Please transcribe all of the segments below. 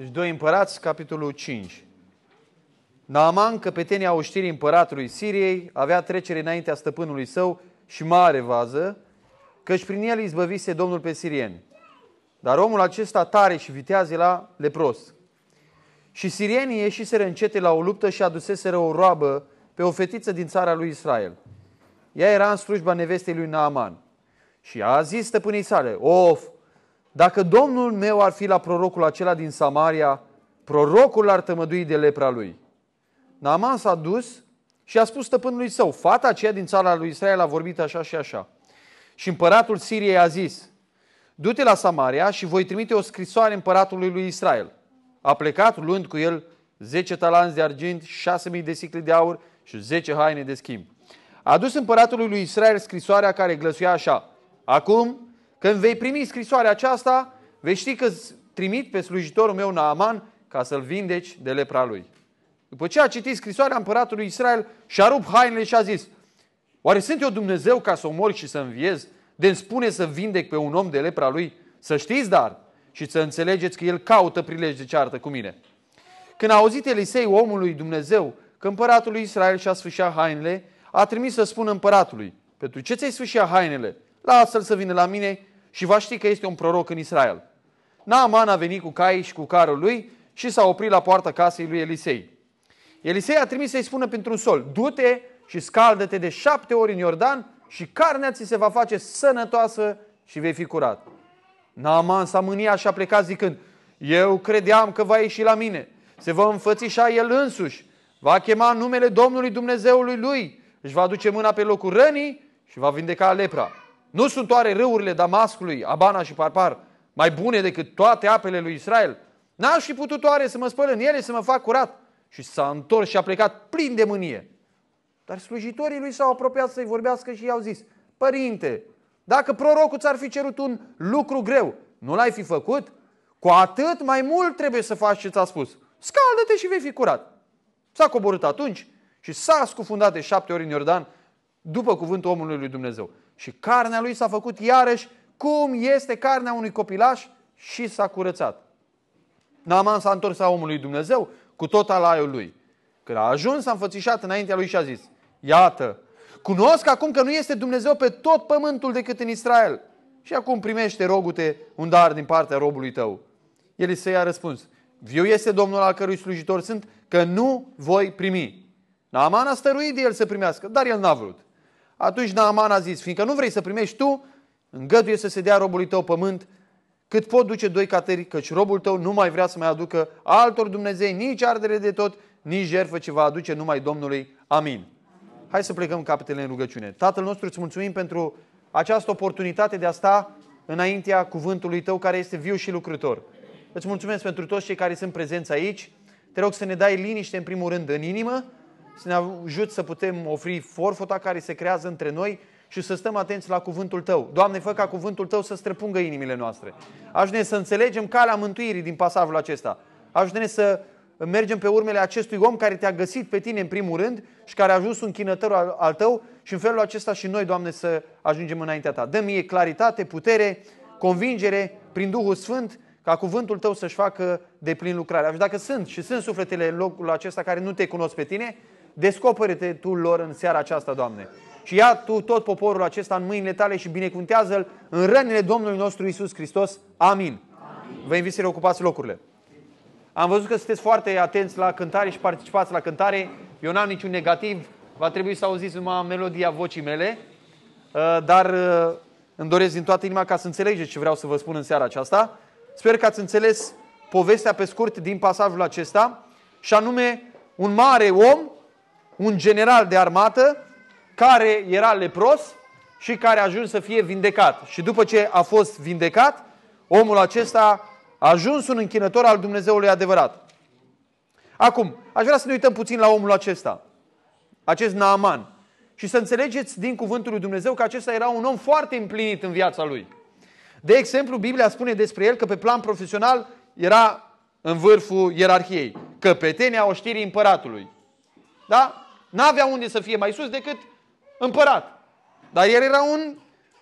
Deci doi împărați, capitolul 5. Naaman, căpetenia oștirii împăratului Siriei, avea trecere înaintea stăpânului său și mare vază, căci prin el izbăvise Domnul pe sirieni. Dar omul acesta tare și viteaz la lepros. Și sirienii ieșiseră încete la o luptă și aduseseră o roabă pe o fetiță din țara lui Israel. Ea era în slujba nevestei lui Naaman. Și a zis stăpânii sale, of, dacă domnul meu ar fi la prorocul acela din Samaria, prorocul ar tămădui de lepra lui. Naaman s-a dus și a spus stăpânului său, fata aceea din țara lui Israel a vorbit așa și așa. Și împăratul Siriei a zis, du-te la Samaria și voi trimite o scrisoare împăratului lui Israel. A plecat luând cu el 10 talanți de argint, 6.000 de sicli de aur și 10 haine de schimb. A dus împăratului lui Israel scrisoarea care glăsuia așa, Acum când vei primi scrisoarea aceasta, vei ști că trimit pe slujitorul meu Naaman ca să-l vindeci de lepra lui. După ce a citit scrisoarea împăratului Israel, și-a rupt hainele și a zis, Oare sunt eu Dumnezeu ca să omor și să înviez? de îmi spune să vindec pe un om de lepra lui? Să știți, dar, și să înțelegeți că el caută prilej de ceartă cu mine. Când a auzit Elisei omului Dumnezeu că împăratul lui Israel și-a sfâșiat hainele, a trimis să spună împăratului, pentru ce ți-ai sfâșiat hainele? Lasă-l să vină la mine și va ști că este un proroc în Israel. Naaman a venit cu caii și cu carul lui și s-a oprit la poarta casei lui Elisei. Elisei a trimis să-i spună pentru un sol, du-te și scaldă-te de șapte ori în Iordan și carnea ți se va face sănătoasă și vei fi curat. Naaman s-a mânia și a plecat zicând, eu credeam că va ieși la mine, se va înfățișa el însuși, va chema numele Domnului Dumnezeului lui, își va duce mâna pe locul rănii și va vindeca lepra. Nu sunt oare râurile Damascului, Abana și Parpar, mai bune decât toate apele lui Israel? N-aș fi putut oare să mă spăl în ele, să mă fac curat? Și s-a întors și a plecat plin de mânie. Dar slujitorii lui s-au apropiat să-i vorbească și i-au zis, Părinte, dacă prorocul ți-ar fi cerut un lucru greu, nu l-ai fi făcut? Cu atât mai mult trebuie să faci ce ți-a spus. Scaldă-te și vei fi curat. S-a coborât atunci și s-a scufundat de șapte ori în Iordan după cuvântul omului lui Dumnezeu și carnea lui s-a făcut iarăși cum este carnea unui copilaș și s-a curățat. Naaman s-a întors la omul lui Dumnezeu cu tot alaiul lui. Când a ajuns, s-a înfățișat înaintea lui și a zis, iată, cunosc acum că nu este Dumnezeu pe tot pământul decât în Israel. Și acum primește, rogute, un dar din partea robului tău. El Elisei a răspuns, viu este Domnul al cărui slujitor sunt, că nu voi primi. Naaman a stăruit de el să primească, dar el n-a vrut. Atunci Naaman a zis, fiindcă nu vrei să primești tu, îngăduie să se dea robului tău pământ, cât pot duce doi cateri, căci robul tău nu mai vrea să mai aducă altor Dumnezei nici ardere de tot, nici jertfă ce va aduce numai Domnului. Amin. Hai să plecăm capetele în rugăciune. Tatăl nostru, îți mulțumim pentru această oportunitate de a sta înaintea cuvântului tău care este viu și lucrător. Îți mulțumesc pentru toți cei care sunt prezenți aici. Te rog să ne dai liniște în primul rând în inimă, să ne ajut să putem ofri forfota care se creează între noi și să stăm atenți la cuvântul Tău. Doamne, fă ca cuvântul Tău să străpungă inimile noastre. Ajută-ne să înțelegem calea mântuirii din pasajul acesta. Ajută-ne să mergem pe urmele acestui om care te-a găsit pe tine în primul rând și care a ajuns un chinător al, al tău și în felul acesta și noi, Doamne, să ajungem înaintea ta. Dă mi claritate, putere, convingere prin Duhul Sfânt ca cuvântul tău să-și facă de plin lucrarea. Și dacă sunt și sunt sufletele în locul acesta care nu te cunosc pe tine, Descoperă-te tu lor în seara aceasta, Doamne. Și ia tu tot poporul acesta în mâinile tale și binecuvântează-l în rănile Domnului nostru Isus Hristos. Amin. Amin. Vă invit să reocupați locurile. Am văzut că sunteți foarte atenți la cântare și participați la cântare. Eu n-am niciun negativ. Va trebui să auziți numai melodia vocii mele. Uh, dar uh, îmi doresc din toată inima ca să înțelegeți ce vreau să vă spun în seara aceasta. Sper că ați înțeles povestea pe scurt din pasajul acesta și anume un mare om un general de armată care era lepros și care a ajuns să fie vindecat. Și după ce a fost vindecat, omul acesta a ajuns un închinător al Dumnezeului adevărat. Acum, aș vrea să ne uităm puțin la omul acesta, acest Naaman, și să înțelegeți din cuvântul lui Dumnezeu că acesta era un om foarte împlinit în viața lui. De exemplu, Biblia spune despre el că pe plan profesional era în vârful ierarhiei, căpetenia oștirii împăratului. Da? N-avea unde să fie mai sus decât împărat. Dar el era un,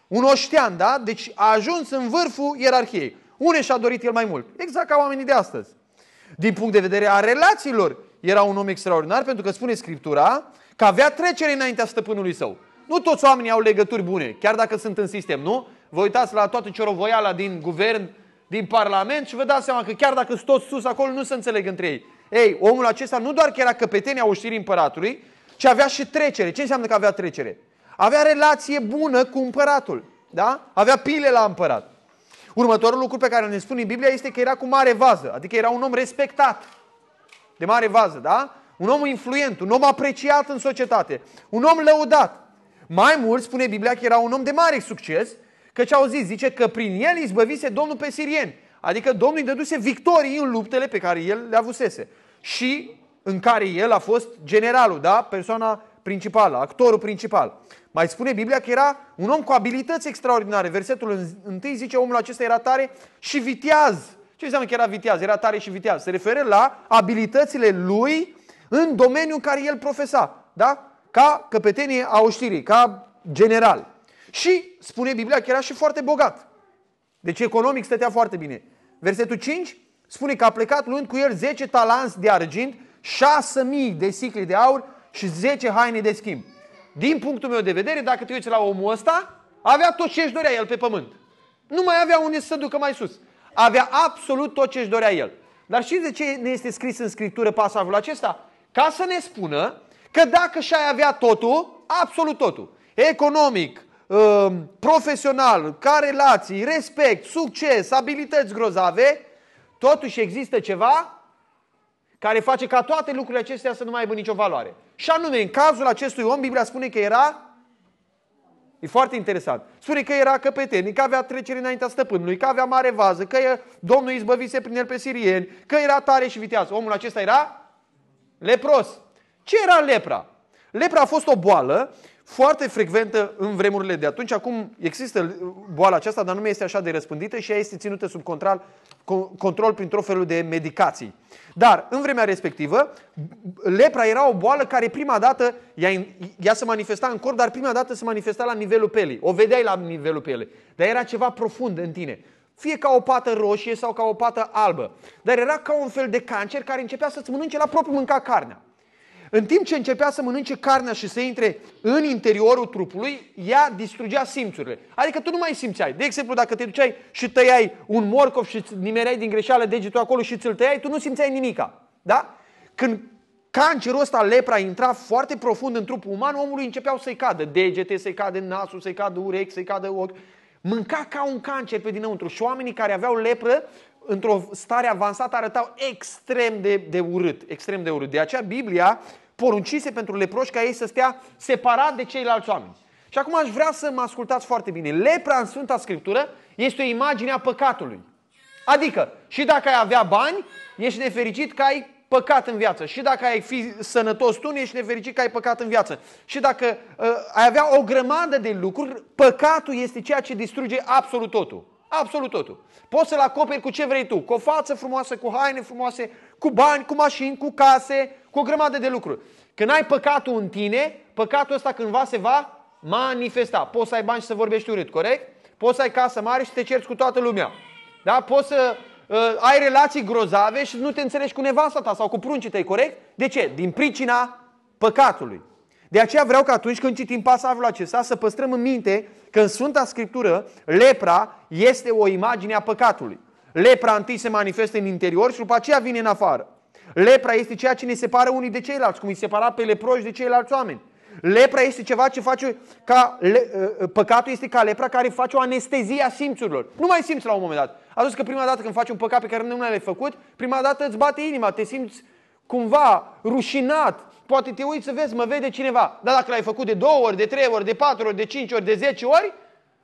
un oștean, da? Deci a ajuns în vârful ierarhiei. Unde și-a dorit el mai mult? Exact ca oamenii de astăzi. Din punct de vedere a relațiilor, era un om extraordinar pentru că spune Scriptura că avea trecere înaintea stăpânului său. Nu toți oamenii au legături bune, chiar dacă sunt în sistem, nu? Vă uitați la toată ciorovoiala din guvern, din parlament și vă dați seama că chiar dacă sunt toți sus acolo, nu se înțeleg între ei. Ei, omul acesta nu doar că era căpetenia oștirii împăratului, și avea și trecere. Ce înseamnă că avea trecere? Avea relație bună cu împăratul. Da? Avea pile la împărat. Următorul lucru pe care ne spune Biblia este că era cu mare vază. Adică era un om respectat. De mare vază, da? Un om influent, un om apreciat în societate, un om lăudat. Mai mult, spune Biblia că era un om de mare succes, că ce au zis, zice că prin el izbăvise Domnul pe sirieni. Adică Domnul îi dăduse victorii în luptele pe care el le avusese. Și în care el a fost generalul, da? persoana principală, actorul principal. Mai spune Biblia că era un om cu abilități extraordinare. Versetul 1 zice omul acesta era tare și viteaz. Ce înseamnă că era viteaz? Era tare și viteaz. Se referă la abilitățile lui în domeniul în care el profesa. Da? Ca căpetenie a oștirii, ca general. Și spune Biblia că era și foarte bogat. Deci economic stătea foarte bine. Versetul 5 spune că a plecat luând cu el 10 talanți de argint 6.000 de sicli de aur și 10 haine de schimb. Din punctul meu de vedere, dacă te uiți la omul ăsta, avea tot ce își dorea el pe pământ. Nu mai avea unde să se ducă mai sus. Avea absolut tot ce își dorea el. Dar știți de ce ne este scris în Scriptură pasajul acesta? Ca să ne spună că dacă și-ai avea totul, absolut totul, economic, um, profesional, ca relații, respect, succes, abilități grozave, totuși există ceva care face ca toate lucrurile acestea să nu mai aibă nicio valoare. Și anume, în cazul acestui om, Biblia spune că era E foarte interesant. Spune că era căpetenic, că avea trecere înaintea stăpânului, că avea mare vază, că Domnul izbăvise prin el pe sirieni, că era tare și viteaz. Omul acesta era lepros. Ce era lepra? Lepra a fost o boală foarte frecventă în vremurile de atunci. Acum există boala aceasta, dar nu mai este așa de răspândită și ea este ținută sub control, control prin tot felul de medicații. Dar în vremea respectivă, lepra era o boală care prima dată ea, ea se manifesta în corp, dar prima dată se manifesta la nivelul pelei. O vedeai la nivelul pelei, dar era ceva profund în tine. Fie ca o pată roșie sau ca o pată albă. Dar era ca un fel de cancer care începea să-ți mănânce la propriu mânca carnea. În timp ce începea să mănânce carnea și să intre în interiorul trupului, ea distrugea simțurile. Adică tu nu mai simțeai. De exemplu, dacă te duceai și tăiai un morcov și îți nimereai din greșeală degetul acolo și ți-l tăiai, tu nu simțeai nimica. Da? Când cancerul ăsta, lepra, intra foarte profund în trupul uman, omului începeau să-i cadă degete, să-i cadă nasul, să-i cadă urechi, să-i cadă ochi. Mânca ca un cancer pe dinăuntru și oamenii care aveau lepră într-o stare avansată, arătau extrem de, de urât. Extrem de urât. De aceea Biblia poruncise pentru leproși ca ei să stea separat de ceilalți oameni. Și acum aș vrea să mă ascultați foarte bine. Lepra în Sfânta Scriptură este o imagine a păcatului. Adică, și dacă ai avea bani, ești nefericit că ai păcat în viață. Și dacă ai fi sănătos tu, ești nefericit că ai păcat în viață. Și dacă uh, ai avea o grămadă de lucruri, păcatul este ceea ce distruge absolut totul. Absolut totul. Poți să-l acoperi cu ce vrei tu. Cu o față frumoasă, cu haine frumoase, cu bani, cu mașini, cu case, cu o grămadă de lucruri. Când ai păcatul în tine, păcatul ăsta cândva se va manifesta. Poți să ai bani și să vorbești urât, corect? Poți să ai casă mare și să te cerți cu toată lumea. Da? Poți să uh, ai relații grozave și nu te înțelegi cu nevasta ta sau cu pruncii tăi, corect? De ce? Din pricina păcatului. De aceea vreau că atunci când citim pasajul acesta să păstrăm în minte că în Sfânta Scriptură lepra este o imagine a păcatului. Lepra întâi se manifestă în interior și după aceea vine în afară. Lepra este ceea ce ne separă unii de ceilalți, cum îi separa pe leproși de ceilalți oameni. Lepra este ceva ce face ca le, ă, ă, păcatul este ca lepra care face o anestezie a simțurilor. Nu mai simți la un moment dat. Atunci că prima dată când faci un păcat pe care nu l-ai făcut, prima dată îți bate inima, te simți cumva rușinat, Poate te uiți să vezi, mă vede cineva. Dar dacă l-ai făcut de două ori, de trei ori, de patru ori, de cinci ori, de zece ori,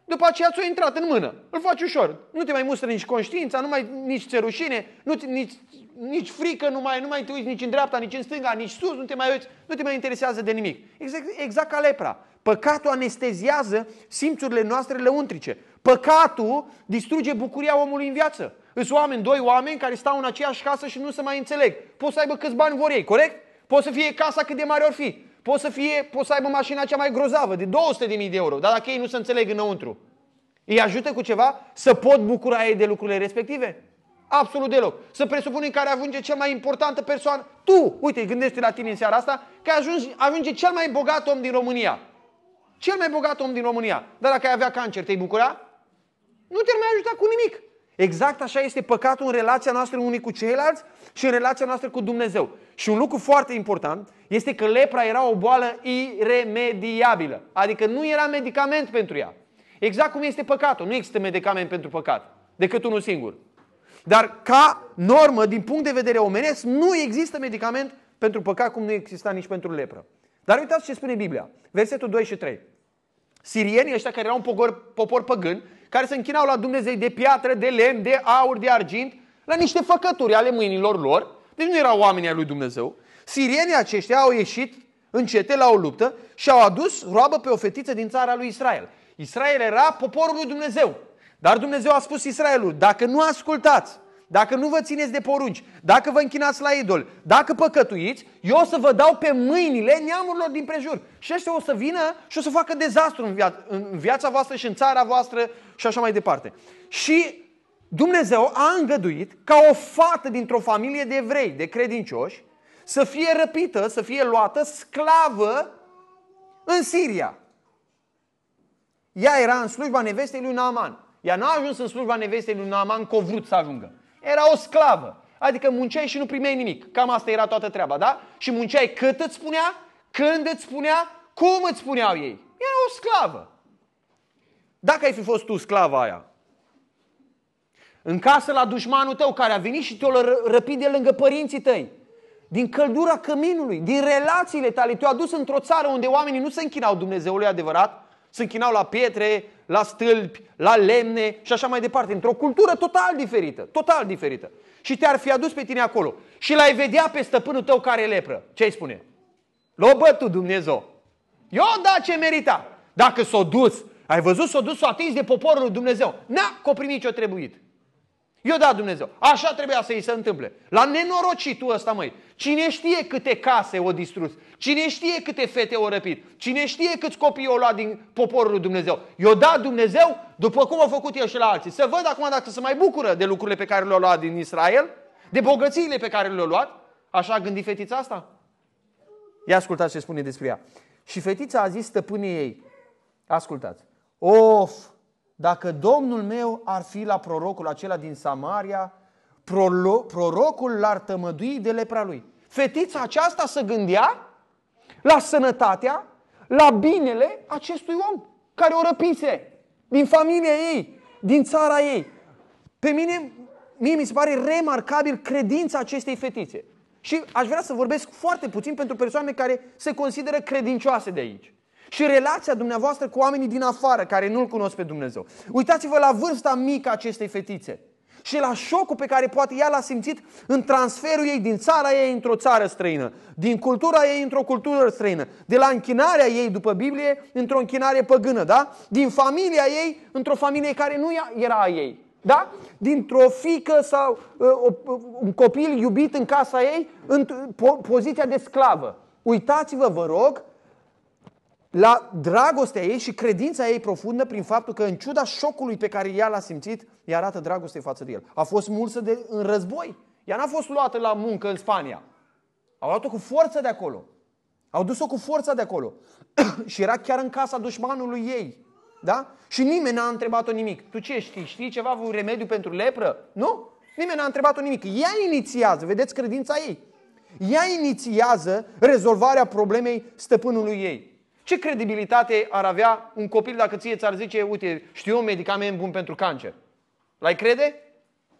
după aceea ți-o intrat în mână. Îl faci ușor. Nu te mai mustră nici conștiința, nu mai, nici ți rușine, nu te, nici, nici frică, nu mai, nu mai te uiți nici în dreapta, nici în stânga, nici sus, nu te mai uiți, nu te mai interesează de nimic. Exact, exact ca lepra. Păcatul anesteziază simțurile noastre lăuntrice. Păcatul distruge bucuria omului în viață. Sunt oameni, doi oameni care stau în aceeași casă și nu se mai înțeleg. Poți să aibă câți bani vor ei, corect? Poți să fie casa cât de mare ori fi. Poți să, fie, poți să aibă mașina cea mai grozavă, de 200.000 de euro. Dar dacă ei nu se înțeleg înăuntru, îi ajută cu ceva să pot bucura ei de lucrurile respective? Absolut deloc. Să presupunem care ajunge cea mai importantă persoană. Tu, uite, gândește la tine în seara asta, că ajungi, ajunge cel mai bogat om din România. Cel mai bogat om din România. Dar dacă ai avea cancer, te-ai bucura? Nu te mai ajuta cu nimic. Exact așa este păcatul în relația noastră unii cu ceilalți și în relația noastră cu Dumnezeu. Și un lucru foarte important este că lepra era o boală iremediabilă. Adică nu era medicament pentru ea. Exact cum este păcatul. Nu există medicament pentru păcat, decât unul singur. Dar ca normă, din punct de vedere omenesc, nu există medicament pentru păcat cum nu exista nici pentru lepră. Dar uitați ce spune Biblia. Versetul 2 și 3 sirienii ăștia care erau un popor, popor păgân, care se închinau la Dumnezei de piatră, de lemn, de aur, de argint, la niște făcături ale mâinilor lor, deci nu erau oameni ai lui Dumnezeu. Sirienii aceștia au ieșit încete la o luptă și au adus roabă pe o fetiță din țara lui Israel. Israel era poporul lui Dumnezeu. Dar Dumnezeu a spus Israelul, dacă nu ascultați dacă nu vă țineți de porunci, dacă vă închinați la idol, dacă păcătuiți, eu o să vă dau pe mâinile neamurilor din prejur. Și ăștia o să vină și o să facă dezastru în, via- în viața voastră și în țara voastră și așa mai departe. Și Dumnezeu a îngăduit ca o fată dintr-o familie de evrei, de credincioși, să fie răpită, să fie luată sclavă în Siria. Ea era în slujba nevestei lui Naaman. Ea n-a ajuns în slujba nevestei lui Naaman că să ajungă. Era o sclavă. Adică munceai și nu primeai nimic. Cam asta era toată treaba, da? Și munceai cât îți spunea, când îți spunea, cum îți spuneau ei. Era o sclavă. Dacă ai fi fost tu sclava aia, în casă la dușmanul tău care a venit și te-o răpit de lângă părinții tăi, din căldura căminului, din relațiile tale, te-a dus într-o țară unde oamenii nu se închinau Dumnezeului adevărat, se închinau la pietre, la stâlpi, la lemne și așa mai departe, într-o cultură total diferită, total diferită. Și te-ar fi adus pe tine acolo și l-ai vedea pe stăpânul tău care e lepră. Ce îi spune? L-o bătut Dumnezeu. Eu da ce merita. Dacă s-o dus, ai văzut s-o dus, s-o atins de poporul lui Dumnezeu. Na, a o primit ce-o trebuit. Eu da Dumnezeu. Așa trebuia să i se întâmple. La nenorocitul ăsta, măi, Cine știe câte case o distrus? Cine știe câte fete o răpit? Cine știe câți copii o luat din poporul lui Dumnezeu? I-o dat Dumnezeu după cum a făcut el și la alții. Să văd acum dacă se mai bucură de lucrurile pe care le-a luat din Israel, de bogățiile pe care le-a luat. Așa a gândit fetița asta? Ia ascultați ce spune despre ea. Și fetița a zis stăpânii ei, ascultați, of, dacă domnul meu ar fi la prorocul acela din Samaria, prorocul l-ar tămădui de lepra lui. Fetița aceasta se gândea la sănătatea, la binele acestui om care o răpise din familia ei, din țara ei. Pe mine, mie mi se pare remarcabil credința acestei fetițe. Și aș vrea să vorbesc foarte puțin pentru persoane care se consideră credincioase de aici. Și relația dumneavoastră cu oamenii din afară care nu-L cunosc pe Dumnezeu. Uitați-vă la vârsta mică acestei fetițe și la șocul pe care poate ea l-a simțit în transferul ei din țara ei într-o țară străină, din cultura ei într-o cultură străină, de la închinarea ei după Biblie într-o închinare păgână, da? Din familia ei într-o familie care nu era a ei. Da? Dintr-o fică sau uh, un copil iubit în casa ei, în po- poziția de sclavă. Uitați-vă, vă rog, la dragostea ei și credința ei profundă prin faptul că în ciuda șocului pe care ea l-a simțit, ea arată dragoste față de el. A fost mulsă de, în război. Ea n-a fost luată la muncă în Spania. Au luat-o cu forță de acolo. Au dus-o cu forța de acolo. și era chiar în casa dușmanului ei. Da? Și nimeni n-a întrebat-o nimic. Tu ce știi? Știi ceva, un remediu pentru lepră? Nu? Nimeni n-a întrebat-o nimic. Ea inițiază, vedeți credința ei. Ea inițiază rezolvarea problemei stăpânului ei. Ce credibilitate ar avea un copil dacă ție ți-ar zice, uite, știu un medicament bun pentru cancer? L-ai crede?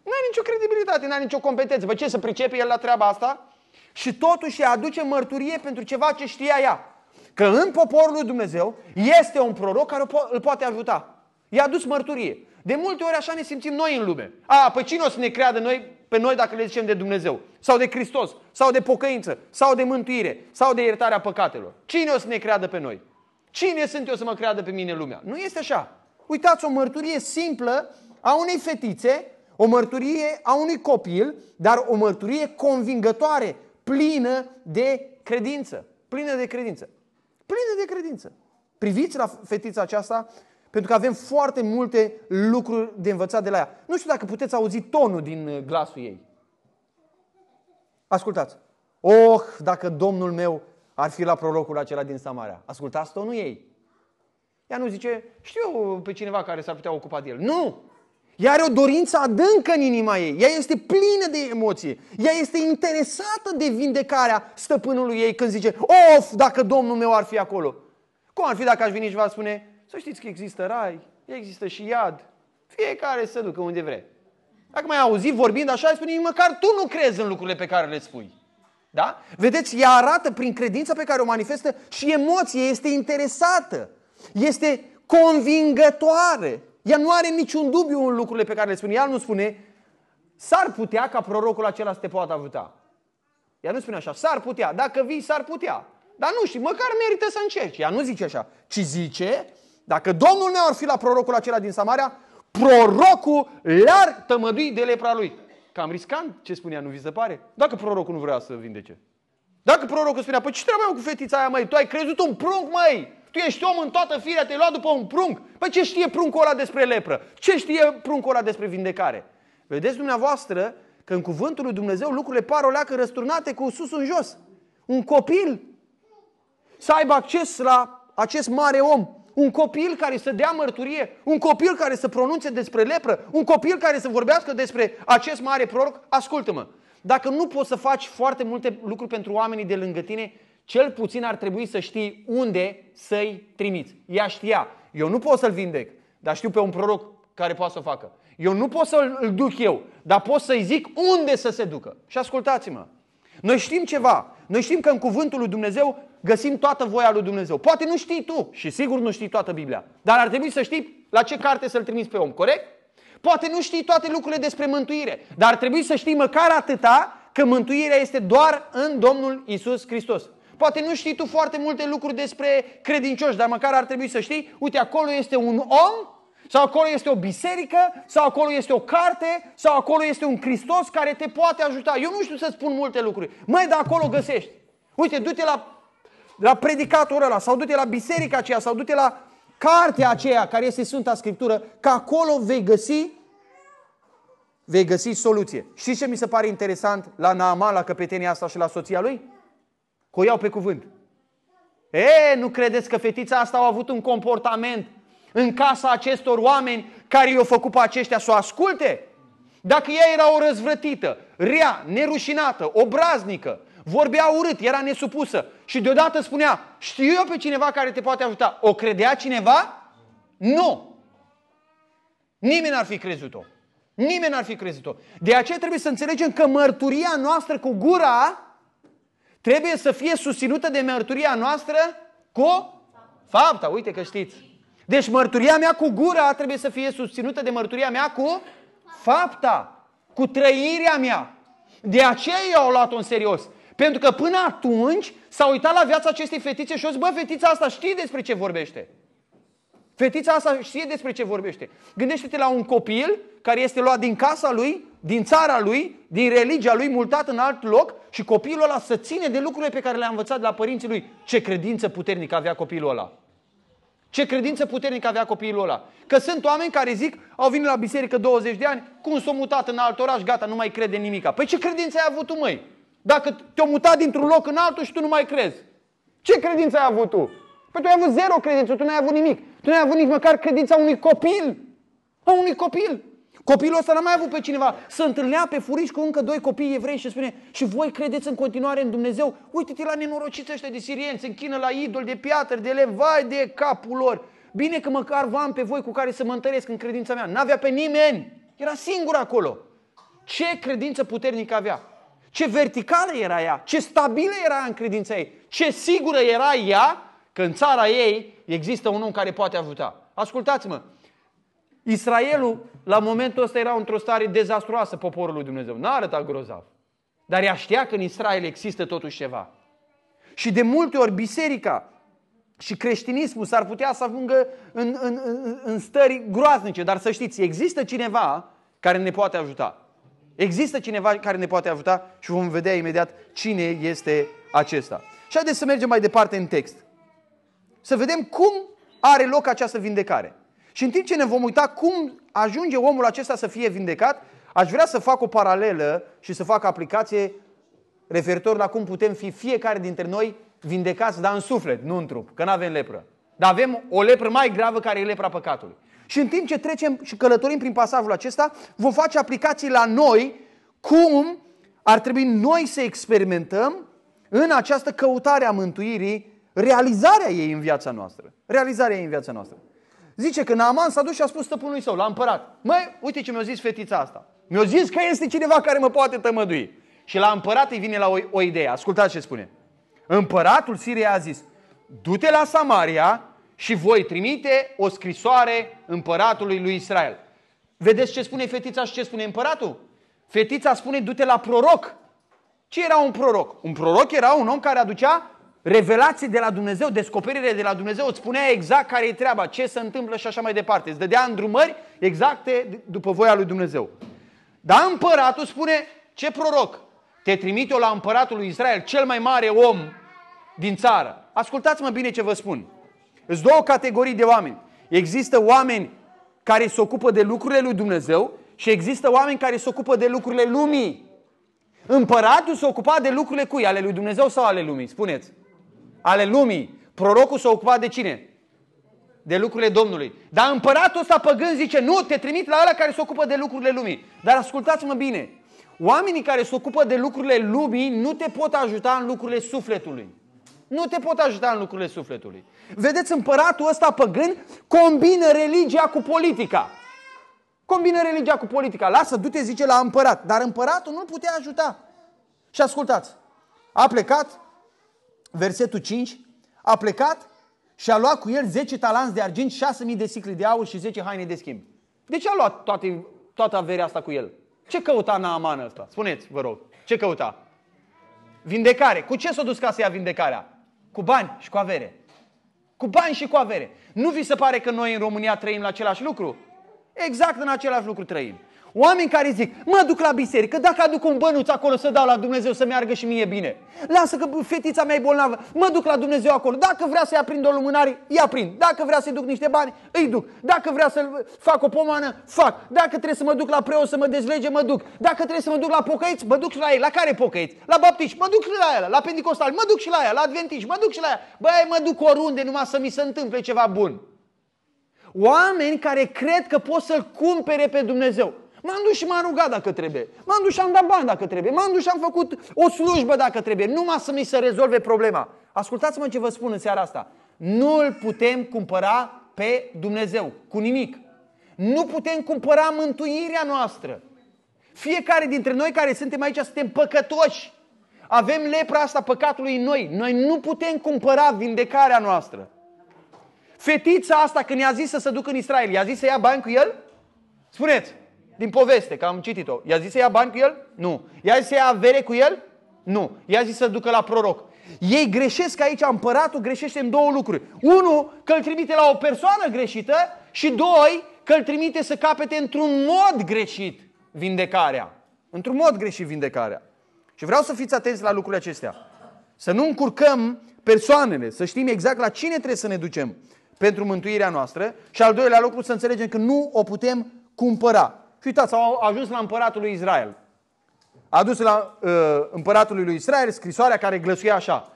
Nu ai nicio credibilitate, nu ai nicio competență. Vă ce, să pricepe el la treaba asta? Și totuși aduce mărturie pentru ceva ce știa ea. Că în poporul lui Dumnezeu este un proroc care îl poate ajuta. I-a adus mărturie. De multe ori așa ne simțim noi în lume. A, pe cine o să ne creadă noi? pe noi dacă le zicem de Dumnezeu, sau de Hristos, sau de pocăință, sau de mântuire, sau de iertarea păcatelor. Cine o să ne creadă pe noi? Cine sunt eu să mă creadă pe mine lumea? Nu este așa. Uitați, o mărturie simplă a unei fetițe, o mărturie a unui copil, dar o mărturie convingătoare, plină de credință. Plină de credință. Plină de credință. Priviți la fetița aceasta pentru că avem foarte multe lucruri de învățat de la ea. Nu știu dacă puteți auzi tonul din uh, glasul ei. Ascultați. Oh, dacă domnul meu ar fi la prorocul acela din Samaria. Ascultați tonul ei. Ea nu zice, știu pe cineva care s-ar putea ocupa de el. Nu! Ea are o dorință adâncă în inima ei. Ea este plină de emoție. Ea este interesată de vindecarea stăpânului ei când zice, of, dacă domnul meu ar fi acolo. Cum ar fi dacă aș veni și v spune, să știți că există rai, există și iad. Fiecare se ducă unde vrea. Dacă mai auzi vorbind așa, îi spune, măcar tu nu crezi în lucrurile pe care le spui. Da? Vedeți, ea arată prin credința pe care o manifestă și emoție, este interesată, este convingătoare. Ea nu are niciun dubiu în lucrurile pe care le spune. Ea nu spune, s-ar putea ca prorocul acela să te poată ajuta. Ea nu spune așa, s-ar putea, dacă vii, s-ar putea. Dar nu știi, măcar merită să încerci. Ea nu zice așa, ci zice, dacă Domnul meu ar fi la prorocul acela din Samaria, prorocul l-ar tămădui de lepra lui. Cam riscant ce spunea, nu vi se pare? Dacă prorocul nu vrea să vindece. Dacă prorocul spunea, păi ce trebuie cu fetița aia, măi? Tu ai crezut un prunc, măi? Tu ești om în toată firea, te-ai luat după un prunc? Păi ce știe pruncul ăla despre lepră? Ce știe pruncul ăla despre vindecare? Vedeți dumneavoastră că în cuvântul lui Dumnezeu lucrurile par o leacă răsturnate cu sus în jos. Un copil să aibă acces la acest mare om un copil care să dea mărturie, un copil care să pronunțe despre lepră, un copil care să vorbească despre acest mare proroc, ascultă-mă. Dacă nu poți să faci foarte multe lucruri pentru oamenii de lângă tine, cel puțin ar trebui să știi unde să-i trimiți. Ea știa, eu nu pot să-l vindec, dar știu pe un proroc care poate să o facă. Eu nu pot să-l duc eu, dar pot să-i zic unde să se ducă. Și ascultați-mă. Noi știm ceva. Noi știm că în cuvântul lui Dumnezeu găsim toată voia lui Dumnezeu. Poate nu știi tu și sigur nu știi toată Biblia, dar ar trebui să știi la ce carte să-l trimiți pe om, corect? Poate nu știi toate lucrurile despre mântuire, dar ar trebui să știi măcar atâta că mântuirea este doar în Domnul Isus Hristos. Poate nu știi tu foarte multe lucruri despre credincioși, dar măcar ar trebui să știi, uite, acolo este un om sau acolo este o biserică, sau acolo este o carte, sau acolo este un Hristos care te poate ajuta. Eu nu știu să spun multe lucruri. Măi, dar acolo găsești. Uite, du-te la la predicatul ăla, sau du-te la biserica aceea, sau du-te la cartea aceea care este Sfânta Scriptură, că acolo vei găsi vei găsi soluție. Și ce mi se pare interesant la Naaman, la căpetenia asta și la soția lui? Că o iau pe cuvânt. E, nu credeți că fetița asta a avut un comportament în casa acestor oameni care i-au făcut pe aceștia să o asculte? Dacă ea era o răzvrătită, rea, nerușinată, obraznică, vorbea urât, era nesupusă, și deodată spunea, știu eu pe cineva care te poate ajuta. O credea cineva? Nu! Nimeni n-ar fi crezut-o. Nimeni n-ar fi crezut-o. De aceea trebuie să înțelegem că mărturia noastră cu gura trebuie să fie susținută de mărturia noastră cu fapta. Uite că știți. Deci mărturia mea cu gura trebuie să fie susținută de mărturia mea cu fapta, cu trăirea mea. De aceea eu au luat-o în serios. Pentru că până atunci S-a uitat la viața acestei fetițe și a zis, bă, fetița asta știe despre ce vorbește. Fetița asta știe despre ce vorbește. Gândește-te la un copil care este luat din casa lui, din țara lui, din religia lui, multat în alt loc și copilul ăla să ține de lucrurile pe care le-a învățat de la părinții lui. Ce credință puternică avea copilul ăla. Ce credință puternică avea copilul ăla. Că sunt oameni care zic, au venit la biserică 20 de ani, cum s-au mutat în alt oraș, gata, nu mai crede nimica. Păi ce credință ai avut tu, măi? Dacă te-o muta dintr-un loc în altul și tu nu mai crezi. Ce credință ai avut tu? Păi tu ai avut zero credință, tu n-ai avut nimic. Tu n-ai avut nici măcar credința unui copil. A unui copil. Copilul ăsta n-a mai avut pe cineva. Să întâlnea pe furiș cu încă doi copii evrei și spune și voi credeți în continuare în Dumnezeu? Uite-te la nenorociți ăștia de sirieni, se închină la idol de piatră, de lemn, vai de capul lor. Bine că măcar v-am pe voi cu care să mă întăresc în credința mea. N-avea pe nimeni. Era singur acolo. Ce credință puternică avea? ce verticală era ea, ce stabilă era în credința ei, ce sigură era ea că în țara ei există un om care poate ajuta. Ascultați-mă, Israelul la momentul ăsta era într-o stare dezastruoasă poporul lui Dumnezeu. N-a arătat grozav. Dar ea știa că în Israel există totuși ceva. Și de multe ori biserica și creștinismul s-ar putea să ajungă în, în, în, în stări groaznice, dar să știți, există cineva care ne poate ajuta. Există cineva care ne poate ajuta și vom vedea imediat cine este acesta. Și haideți să mergem mai departe în text. Să vedem cum are loc această vindecare. Și în timp ce ne vom uita cum ajunge omul acesta să fie vindecat, aș vrea să fac o paralelă și să fac aplicație referitor la cum putem fi fiecare dintre noi vindecați, dar în suflet, nu în trup, că nu avem lepră. Dar avem o lepră mai gravă care e lepra păcatului. Și în timp ce trecem și călătorim prin pasajul acesta, vom face aplicații la noi cum ar trebui noi să experimentăm în această căutare a mântuirii, realizarea ei în viața noastră. Realizarea ei în viața noastră. Zice că Naaman s-a dus și a spus stăpânului său, la împărat, măi, uite ce mi-a zis fetița asta. Mi-a zis că este cineva care mă poate tămădui. Și la împărat îi vine la o, o idee. Ascultați ce spune. Împăratul Siriei a zis, du-te la Samaria și voi trimite o scrisoare împăratului lui Israel. Vedeți ce spune fetița și ce spune împăratul? Fetița spune, du-te la proroc. Ce era un proroc? Un proroc era un om care aducea revelații de la Dumnezeu, descoperire de la Dumnezeu, îți spunea exact care e treaba, ce se întâmplă și așa mai departe. Îți dădea îndrumări exacte după voia lui Dumnezeu. Dar împăratul spune, ce proroc? Te trimite o la împăratul lui Israel, cel mai mare om din țară. Ascultați-mă bine ce vă spun. Sunt două categorii de oameni. Există oameni care se ocupă de lucrurile lui Dumnezeu și există oameni care se ocupă de lucrurile lumii. Împăratul se ocupa de lucrurile cui? Ale lui Dumnezeu sau ale lumii? Spuneți. Ale lumii. Prorocul se ocupa de cine? De lucrurile Domnului. Dar împăratul ăsta păgân zice, nu, te trimit la ăla care se ocupă de lucrurile lumii. Dar ascultați-mă bine, oamenii care se ocupă de lucrurile lumii nu te pot ajuta în lucrurile sufletului. Nu te pot ajuta în lucrurile sufletului. Vedeți, împăratul ăsta păgân combină religia cu politica. Combină religia cu politica. Lasă, du-te, zice la împărat. Dar împăratul nu putea ajuta. Și ascultați. A plecat, versetul 5, a plecat și a luat cu el 10 talanți de argint, 6.000 de sicli de aur și 10 haine de schimb. De ce a luat toate, toată averea asta cu el? Ce căuta Naaman ăsta? Spuneți, vă rog, ce căuta? Vindecare. Cu ce s-a dus ca să ia vindecarea? Cu bani și cu avere. Cu bani și cu avere. Nu vi se pare că noi în România trăim la același lucru? Exact în același lucru trăim. Oameni care zic, mă duc la biserică, dacă aduc un bănuț acolo să dau la Dumnezeu să meargă și mie bine. Lasă că fetița mea e bolnavă, mă duc la Dumnezeu acolo. Dacă vrea să-i aprind o lumânare, îi aprind. Dacă vrea să-i duc niște bani, îi duc. Dacă vrea să fac o pomană, fac. Dacă trebuie să mă duc la preot să mă dezlege, mă duc. Dacă trebuie să mă duc la pocăiți, mă duc și la ei. La care pocăiți? La baptiști, mă duc și la ea. La pentecostal. mă duc și la ea. La adventiști, mă duc și la ea. Băi, mă duc oriunde numai să mi se întâmple ceva bun. Oameni care cred că pot să-L cumpere pe Dumnezeu. M-am dus și m-am rugat dacă trebuie. M-am dus și am dat bani dacă trebuie. M-am dus și am făcut o slujbă dacă trebuie. Numai să mi se rezolve problema. Ascultați-mă ce vă spun în seara asta. nu îl putem cumpăra pe Dumnezeu cu nimic. Nu putem cumpăra mântuirea noastră. Fiecare dintre noi care suntem aici suntem păcătoși. Avem lepra asta păcatului în noi. Noi nu putem cumpăra vindecarea noastră. Fetița asta când i-a zis să se ducă în Israel, i-a zis să ia bani cu el? Spuneți! Din poveste, că am citit-o. I-a zis să ia bani cu el? Nu. I-a zis să ia avere cu el? Nu. I-a zis să ducă la proroc. Ei greșesc aici, împăratul greșește în două lucruri. Unu, că îl trimite la o persoană greșită și doi, că îl trimite să capete într-un mod greșit vindecarea. Într-un mod greșit vindecarea. Și vreau să fiți atenți la lucrurile acestea. Să nu încurcăm persoanele, să știm exact la cine trebuie să ne ducem pentru mântuirea noastră și al doilea lucru să înțelegem că nu o putem cumpăra. Și uitați, au ajuns la împăratul lui Israel. A dus la uh, împăratul lui Israel scrisoarea care glăsuia așa.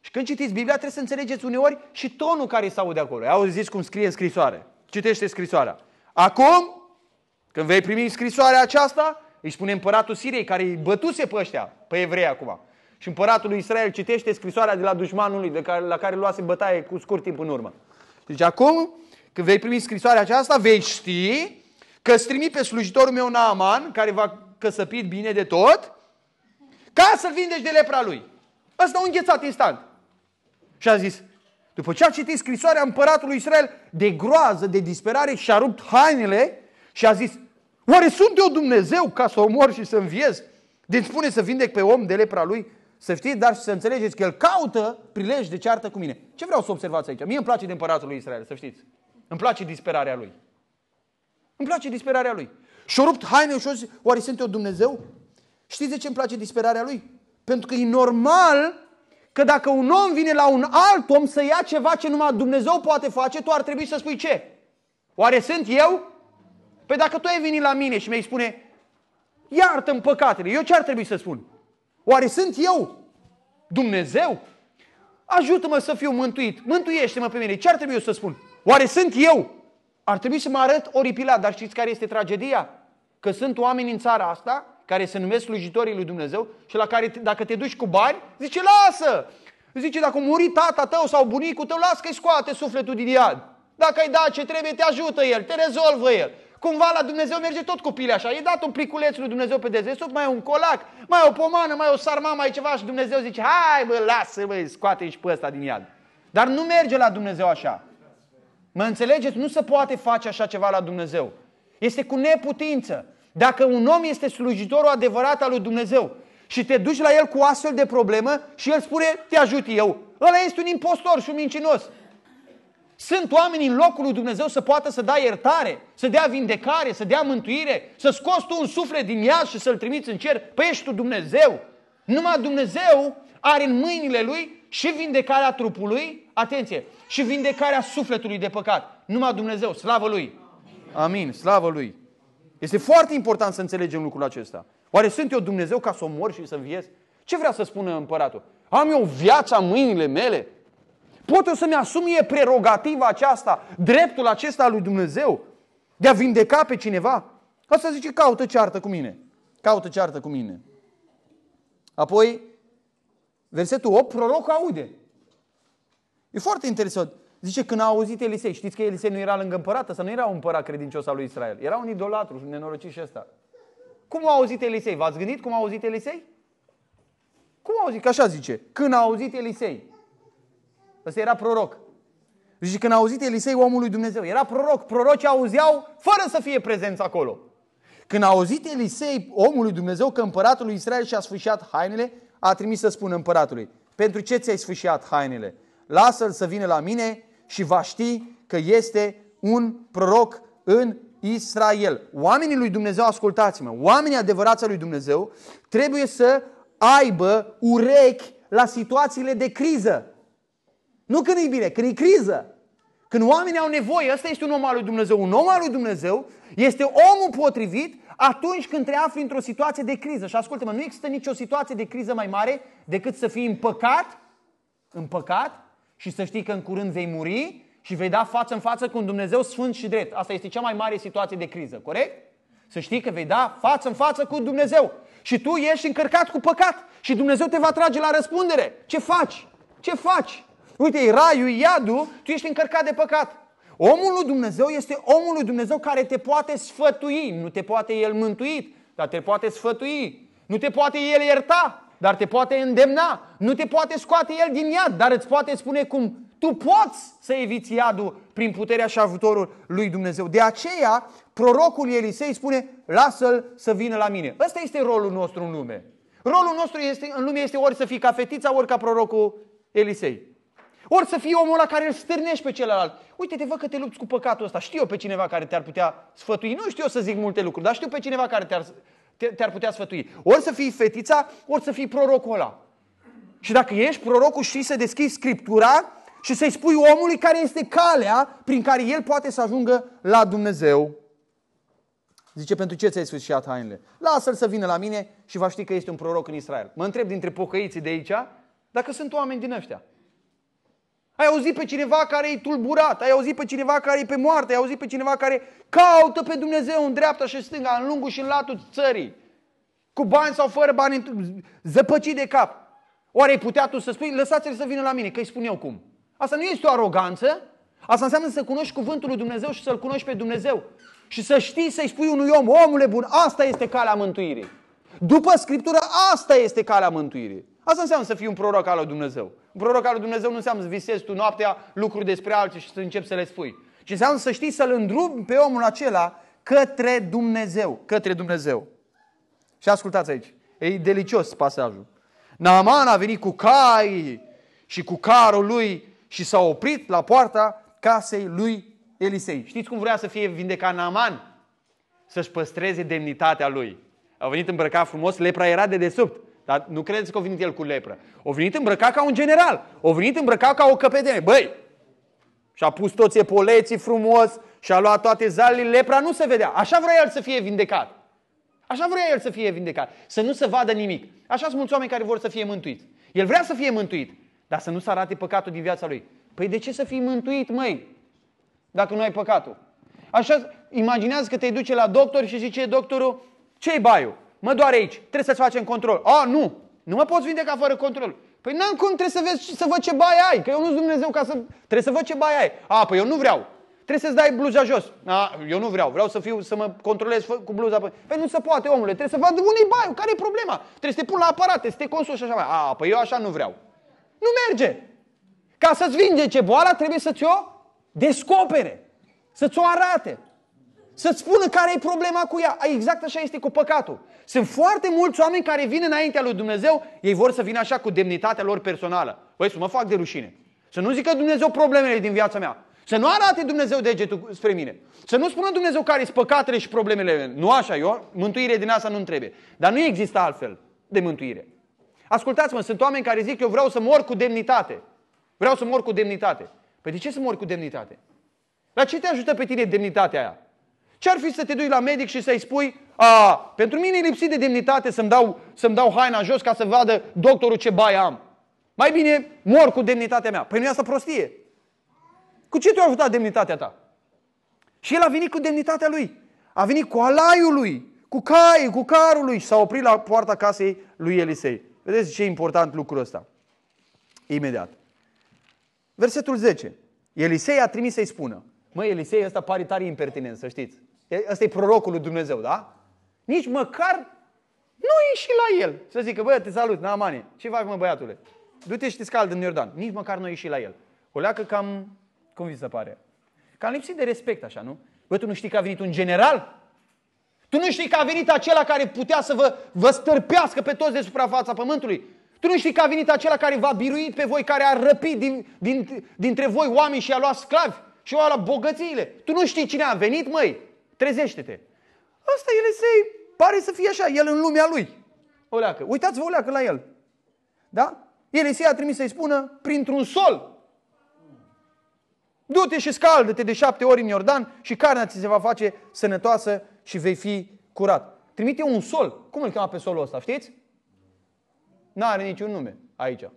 Și când citiți Biblia, trebuie să înțelegeți uneori și tonul care se aude acolo. zis cum scrie în scrisoare. Citește scrisoarea. Acum, când vei primi scrisoarea aceasta, îi spune împăratul Siriei, care îi bătuse pe ăștia, pe evrei acum. Și împăratul lui Israel citește scrisoarea de la dușmanului de care, la care luase bătaie cu scurt timp în urmă. Deci acum, când vei primi scrisoarea aceasta, vei ști că îți trimit pe slujitorul meu Naaman, care va căsăpit bine de tot, ca să-l vindeci de lepra lui. Ăsta a înghețat instant. Și a zis, după ce a citit scrisoarea împăratului Israel, de groază, de disperare, și-a rupt hainele și a zis, oare sunt eu Dumnezeu ca să omor și să înviez? Deci spune să vindec pe om de lepra lui? Să știți, dar și să înțelegeți că el caută prilej de ceartă cu mine. Ce vreau să observați aici? Mie îmi place de împăratul lui Israel, să știți. Îmi place disperarea lui. Îmi place disperarea lui. și o rupt haine și o zis, oare sunt eu Dumnezeu? Știți de ce îmi place disperarea lui? Pentru că e normal că dacă un om vine la un alt om să ia ceva ce numai Dumnezeu poate face, tu ar trebui să spui ce? Oare sunt eu? Păi dacă tu ai venit la mine și mi-ai spune, iartă-mi păcatele, eu ce ar trebui să spun? Oare sunt eu? Dumnezeu? Ajută-mă să fiu mântuit, mântuiește-mă pe mine, ce ar trebui eu să spun? Oare sunt eu? Ar trebui să mă arăt oripilat, dar știți care este tragedia? Că sunt oameni în țara asta care se numesc slujitorii lui Dumnezeu și la care dacă te duci cu bani, zice lasă! Zice dacă a murit tata tău sau bunicul tău, lasă că-i scoate sufletul din iad. Dacă ai dat ce trebuie, te ajută el, te rezolvă el. Cumva la Dumnezeu merge tot copilul așa. E dat un pliculeț lui Dumnezeu pe dezesubt, mai e un colac, mai e o pomană, mai e o sarma, mai e ceva și Dumnezeu zice, hai bă, lasă bă, scoate-i și pe ăsta din iad. Dar nu merge la Dumnezeu așa. Mă înțelegeți? Nu se poate face așa ceva la Dumnezeu. Este cu neputință. Dacă un om este slujitorul adevărat al lui Dumnezeu și te duci la el cu astfel de problemă și el spune, te ajut eu. Ăla este un impostor și un mincinos. Sunt oameni în locul lui Dumnezeu să poată să dea iertare, să dea vindecare, să dea mântuire, să scoți tu un suflet din ea și să-l trimiți în cer. Păi ești tu Dumnezeu. Numai Dumnezeu are în mâinile lui și vindecarea trupului, atenție, și vindecarea sufletului de păcat. Numai Dumnezeu, slavă Lui! Amin, slavă Lui! Este foarte important să înțelegem lucrul acesta. Oare sunt eu Dumnezeu ca să o mor și să înviez? Ce vrea să spună împăratul? Am eu viața în mâinile mele? Pot eu să-mi asum e prerogativa aceasta, dreptul acesta al lui Dumnezeu de a vindeca pe cineva? Asta zice, caută ceartă cu mine. Caută ceartă cu mine. Apoi, Versetul 8, prorocul aude. E foarte interesant. Zice, când a auzit Elisei, știți că Elisei nu era lângă împărată? să nu era un împărat credincios al lui Israel. Era un idolatru, un nenorocit și ăsta. Cum a auzit Elisei? V-ați gândit cum a auzit Elisei? Cum a auzit? Că așa zice. Când a auzit Elisei. Ăsta era proroc. Zice, când a auzit Elisei, omul lui Dumnezeu. Era proroc. Prorocii auzeau fără să fie prezenți acolo. Când a auzit Elisei, omul lui Dumnezeu, că împăratul lui Israel și-a sfârșit hainele, a trimis să spună împăratului, pentru ce ți-ai sfâșiat hainele? Lasă-l să vină la mine și va ști că este un proroc în Israel. Oamenii lui Dumnezeu, ascultați-mă, oamenii adevărați lui Dumnezeu trebuie să aibă urechi la situațiile de criză. Nu când e bine, când e criză. Când oamenii au nevoie, ăsta este un om al lui Dumnezeu. Un om al lui Dumnezeu este omul potrivit atunci când te afli într-o situație de criză. Și ascultă-mă, nu există nicio situație de criză mai mare decât să fii împăcat, împăcat, și să știi că în curând vei muri și vei da față în față cu un Dumnezeu sfânt și drept. Asta este cea mai mare situație de criză, corect? Să știi că vei da față în față cu Dumnezeu. Și tu ești încărcat cu păcat și Dumnezeu te va trage la răspundere. Ce faci? Ce faci? Uite, e raiul, iadul, tu ești încărcat de păcat. Omul lui Dumnezeu este omul lui Dumnezeu care te poate sfătui. Nu te poate el mântui, dar te poate sfătui. Nu te poate el ierta, dar te poate îndemna. Nu te poate scoate el din iad, dar îți poate spune cum tu poți să eviți iadul prin puterea și ajutorul lui Dumnezeu. De aceea, prorocul Elisei spune, lasă-l să vină la mine. Ăsta este rolul nostru în lume. Rolul nostru este, în lume este ori să fii ca fetița, ori ca prorocul Elisei. Ori să fii omul la care îl stârnești pe celălalt. Uite, te văd că te lupți cu păcatul ăsta. Știu eu pe cineva care te-ar putea sfătui. Nu știu eu să zic multe lucruri, dar știu pe cineva care te-ar, te, te-ar putea sfătui. Ori să fii fetița, ori să fii prorocul ăla. Și dacă ești prorocul, știi să deschizi Scriptura și să-i spui omului care este calea prin care el poate să ajungă la Dumnezeu. Zice, pentru ce ți-ai sfârșit hainele? Lasă-l să vină la mine și va ști că este un proroc în Israel. Mă întreb dintre pocăiții de aici, dacă sunt oameni din ăștia. Ai auzit pe cineva care e tulburat, ai auzit pe cineva care e pe moarte, ai auzit pe cineva care caută pe Dumnezeu în dreapta și în stânga, în lungul și în latul țării. Cu bani sau fără bani, zăpăcit de cap. Oare ai putea tu să spui, lăsați-l să vină la mine, că îi spun eu cum. Asta nu este o aroganță, asta înseamnă să cunoști cuvântul lui Dumnezeu și să-L cunoști pe Dumnezeu. Și să știi să-i spui unui om, omule bun, asta este calea mântuirii. După Scriptură, asta este calea mântuirii. Asta înseamnă să fii un proroc al lui Dumnezeu. Un proroc al lui Dumnezeu nu înseamnă să visezi tu noaptea lucruri despre alții și să începi să le spui. Ci înseamnă să știi să-l îndrumi pe omul acela către Dumnezeu. Către Dumnezeu. Și ascultați aici. E delicios pasajul. Naaman a venit cu cai și cu carul lui și s-a oprit la poarta casei lui Elisei. Știți cum vrea să fie vindecat Naaman? Să-și păstreze demnitatea lui. A venit îmbrăcat frumos, lepra era de desubt. Dar nu credeți că a venit el cu lepră. O venit îmbrăcat ca un general. O venit îmbrăcat ca o căpetenie. Băi, și-a pus toți epoleții frumos și-a luat toate zalele, lepra nu se vedea. Așa vrea el să fie vindecat. Așa vrea el să fie vindecat. Să nu se vadă nimic. Așa sunt mulți oameni care vor să fie mântuiți. El vrea să fie mântuit, dar să nu se arate păcatul din viața lui. Păi de ce să fii mântuit, măi, dacă nu ai păcatul? Așa, imaginează că te duce la doctor și zice doctorul, ce-i baiul? mă doare aici, trebuie să-ți facem control. A, nu, nu mă poți vindeca fără control. Păi n-am cum, trebuie să, vezi, să văd ce bai ai, că eu nu sunt Dumnezeu ca să... Trebuie să văd ce bai ai. A, păi eu nu vreau. Trebuie să-ți dai bluza jos. A, eu nu vreau, vreau să fiu, să mă controlez cu bluza. Păi, păi nu se poate, omule, trebuie să unde unii bai, care e problema? Trebuie să te pun la aparate, să te consul și așa mai. A, păi eu așa nu vreau. Nu merge. Ca să-ți vindece boala, trebuie să-ți o descopere, să-ți o arate. Să-ți spună care e problema cu ea. Exact așa este cu păcatul. Sunt foarte mulți oameni care vin înaintea lui Dumnezeu, ei vor să vină așa cu demnitatea lor personală. Băi, să mă fac de rușine. Să nu zică Dumnezeu problemele din viața mea. Să nu arate Dumnezeu degetul spre mine. Să nu spună Dumnezeu care sunt păcatele și problemele mele. Nu așa, eu, mântuire din asta nu trebuie. Dar nu există altfel de mântuire. Ascultați-mă, sunt oameni care zic eu vreau să mor cu demnitate. Vreau să mor cu demnitate. Păi de ce să mor cu demnitate? La ce te ajută pe tine demnitatea aia? Ce-ar fi să te duci la medic și să-i spui a, pentru mine e lipsit de demnitate să-mi dau, să-mi dau haina jos ca să vadă doctorul ce bai am. Mai bine mor cu demnitatea mea. Păi nu e asta prostie. Cu ce te-a ajutat demnitatea ta? Și el a venit cu demnitatea lui. A venit cu alaiul lui, cu caii, cu carul lui și s-a oprit la poarta casei lui Elisei. Vedeți ce e important lucrul ăsta. Imediat. Versetul 10. Elisei a trimis să-i spună. Măi, Elisei ăsta pare tare impertinent, să știți. Ăsta e prorocul lui Dumnezeu, da? Nici măcar nu și la el. Să zică, băi, te salut, Naamane, ce faci mă băiatule? Du-te și te scald în Iordan. Nici măcar nu și la el. O leacă cam, cum vi se pare? Cam lipsit de respect, așa, nu? Bă, tu nu știi că a venit un general? Tu nu știi că a venit acela care putea să vă, vă stârpească pe toți de suprafața pământului? Tu nu știi că a venit acela care v-a biruit pe voi, care a răpit din, din, dintre voi oameni și a luat sclavi și a luat bogățiile? Tu nu știi cine a venit, măi? Trezește-te. Asta el se pare să fie așa, el în lumea lui. Oleacă. Uitați-vă oleacă la el. Da? Elisei a trimis să-i spună printr-un sol. Du-te și scaldă-te de șapte ori în Iordan și carnea ți se va face sănătoasă și vei fi curat. Trimite un sol. Cum îl cheamă pe solul ăsta, știți? N-are niciun nume aici.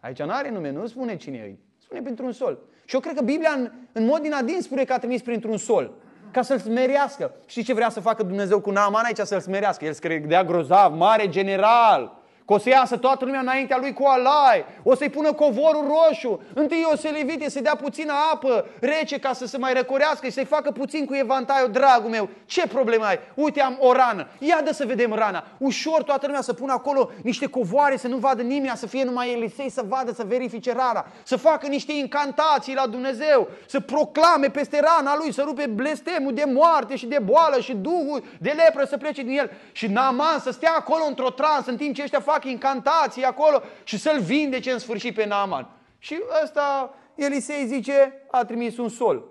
Aici n-are nume, nu spune cine e. Spune printr-un sol. Și eu cred că Biblia în, în mod din adins spune că a trimis printr-un sol ca să-l smerească. Știi ce vrea să facă Dumnezeu cu Naaman aici? Să-l smerească. El scrie, de grozav, mare general. Că o să iasă toată lumea înaintea lui cu alai, o să-i pună covorul roșu, întâi o să levite, să dea puțină apă rece ca să se mai răcorească și să-i facă puțin cu evantaiul, dragul meu. Ce problemă ai? Uite, am o rană. Ia de să vedem rana. Ușor toată lumea să pună acolo niște covoare, să nu vadă nimeni, să fie numai Elisei, să vadă, să verifice rana, să facă niște incantații la Dumnezeu, să proclame peste rana lui, să rupe blestemul de moarte și de boală și duhul de lepră să plece din el. Și Naman să stea acolo într-o trans în timp ce ăștia fac fac incantații acolo și să-l vindece în sfârșit pe Naaman. Și ăsta, Elisei zice, a trimis un sol.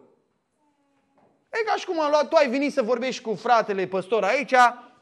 E ca și cum am luat, tu ai venit să vorbești cu fratele păstor aici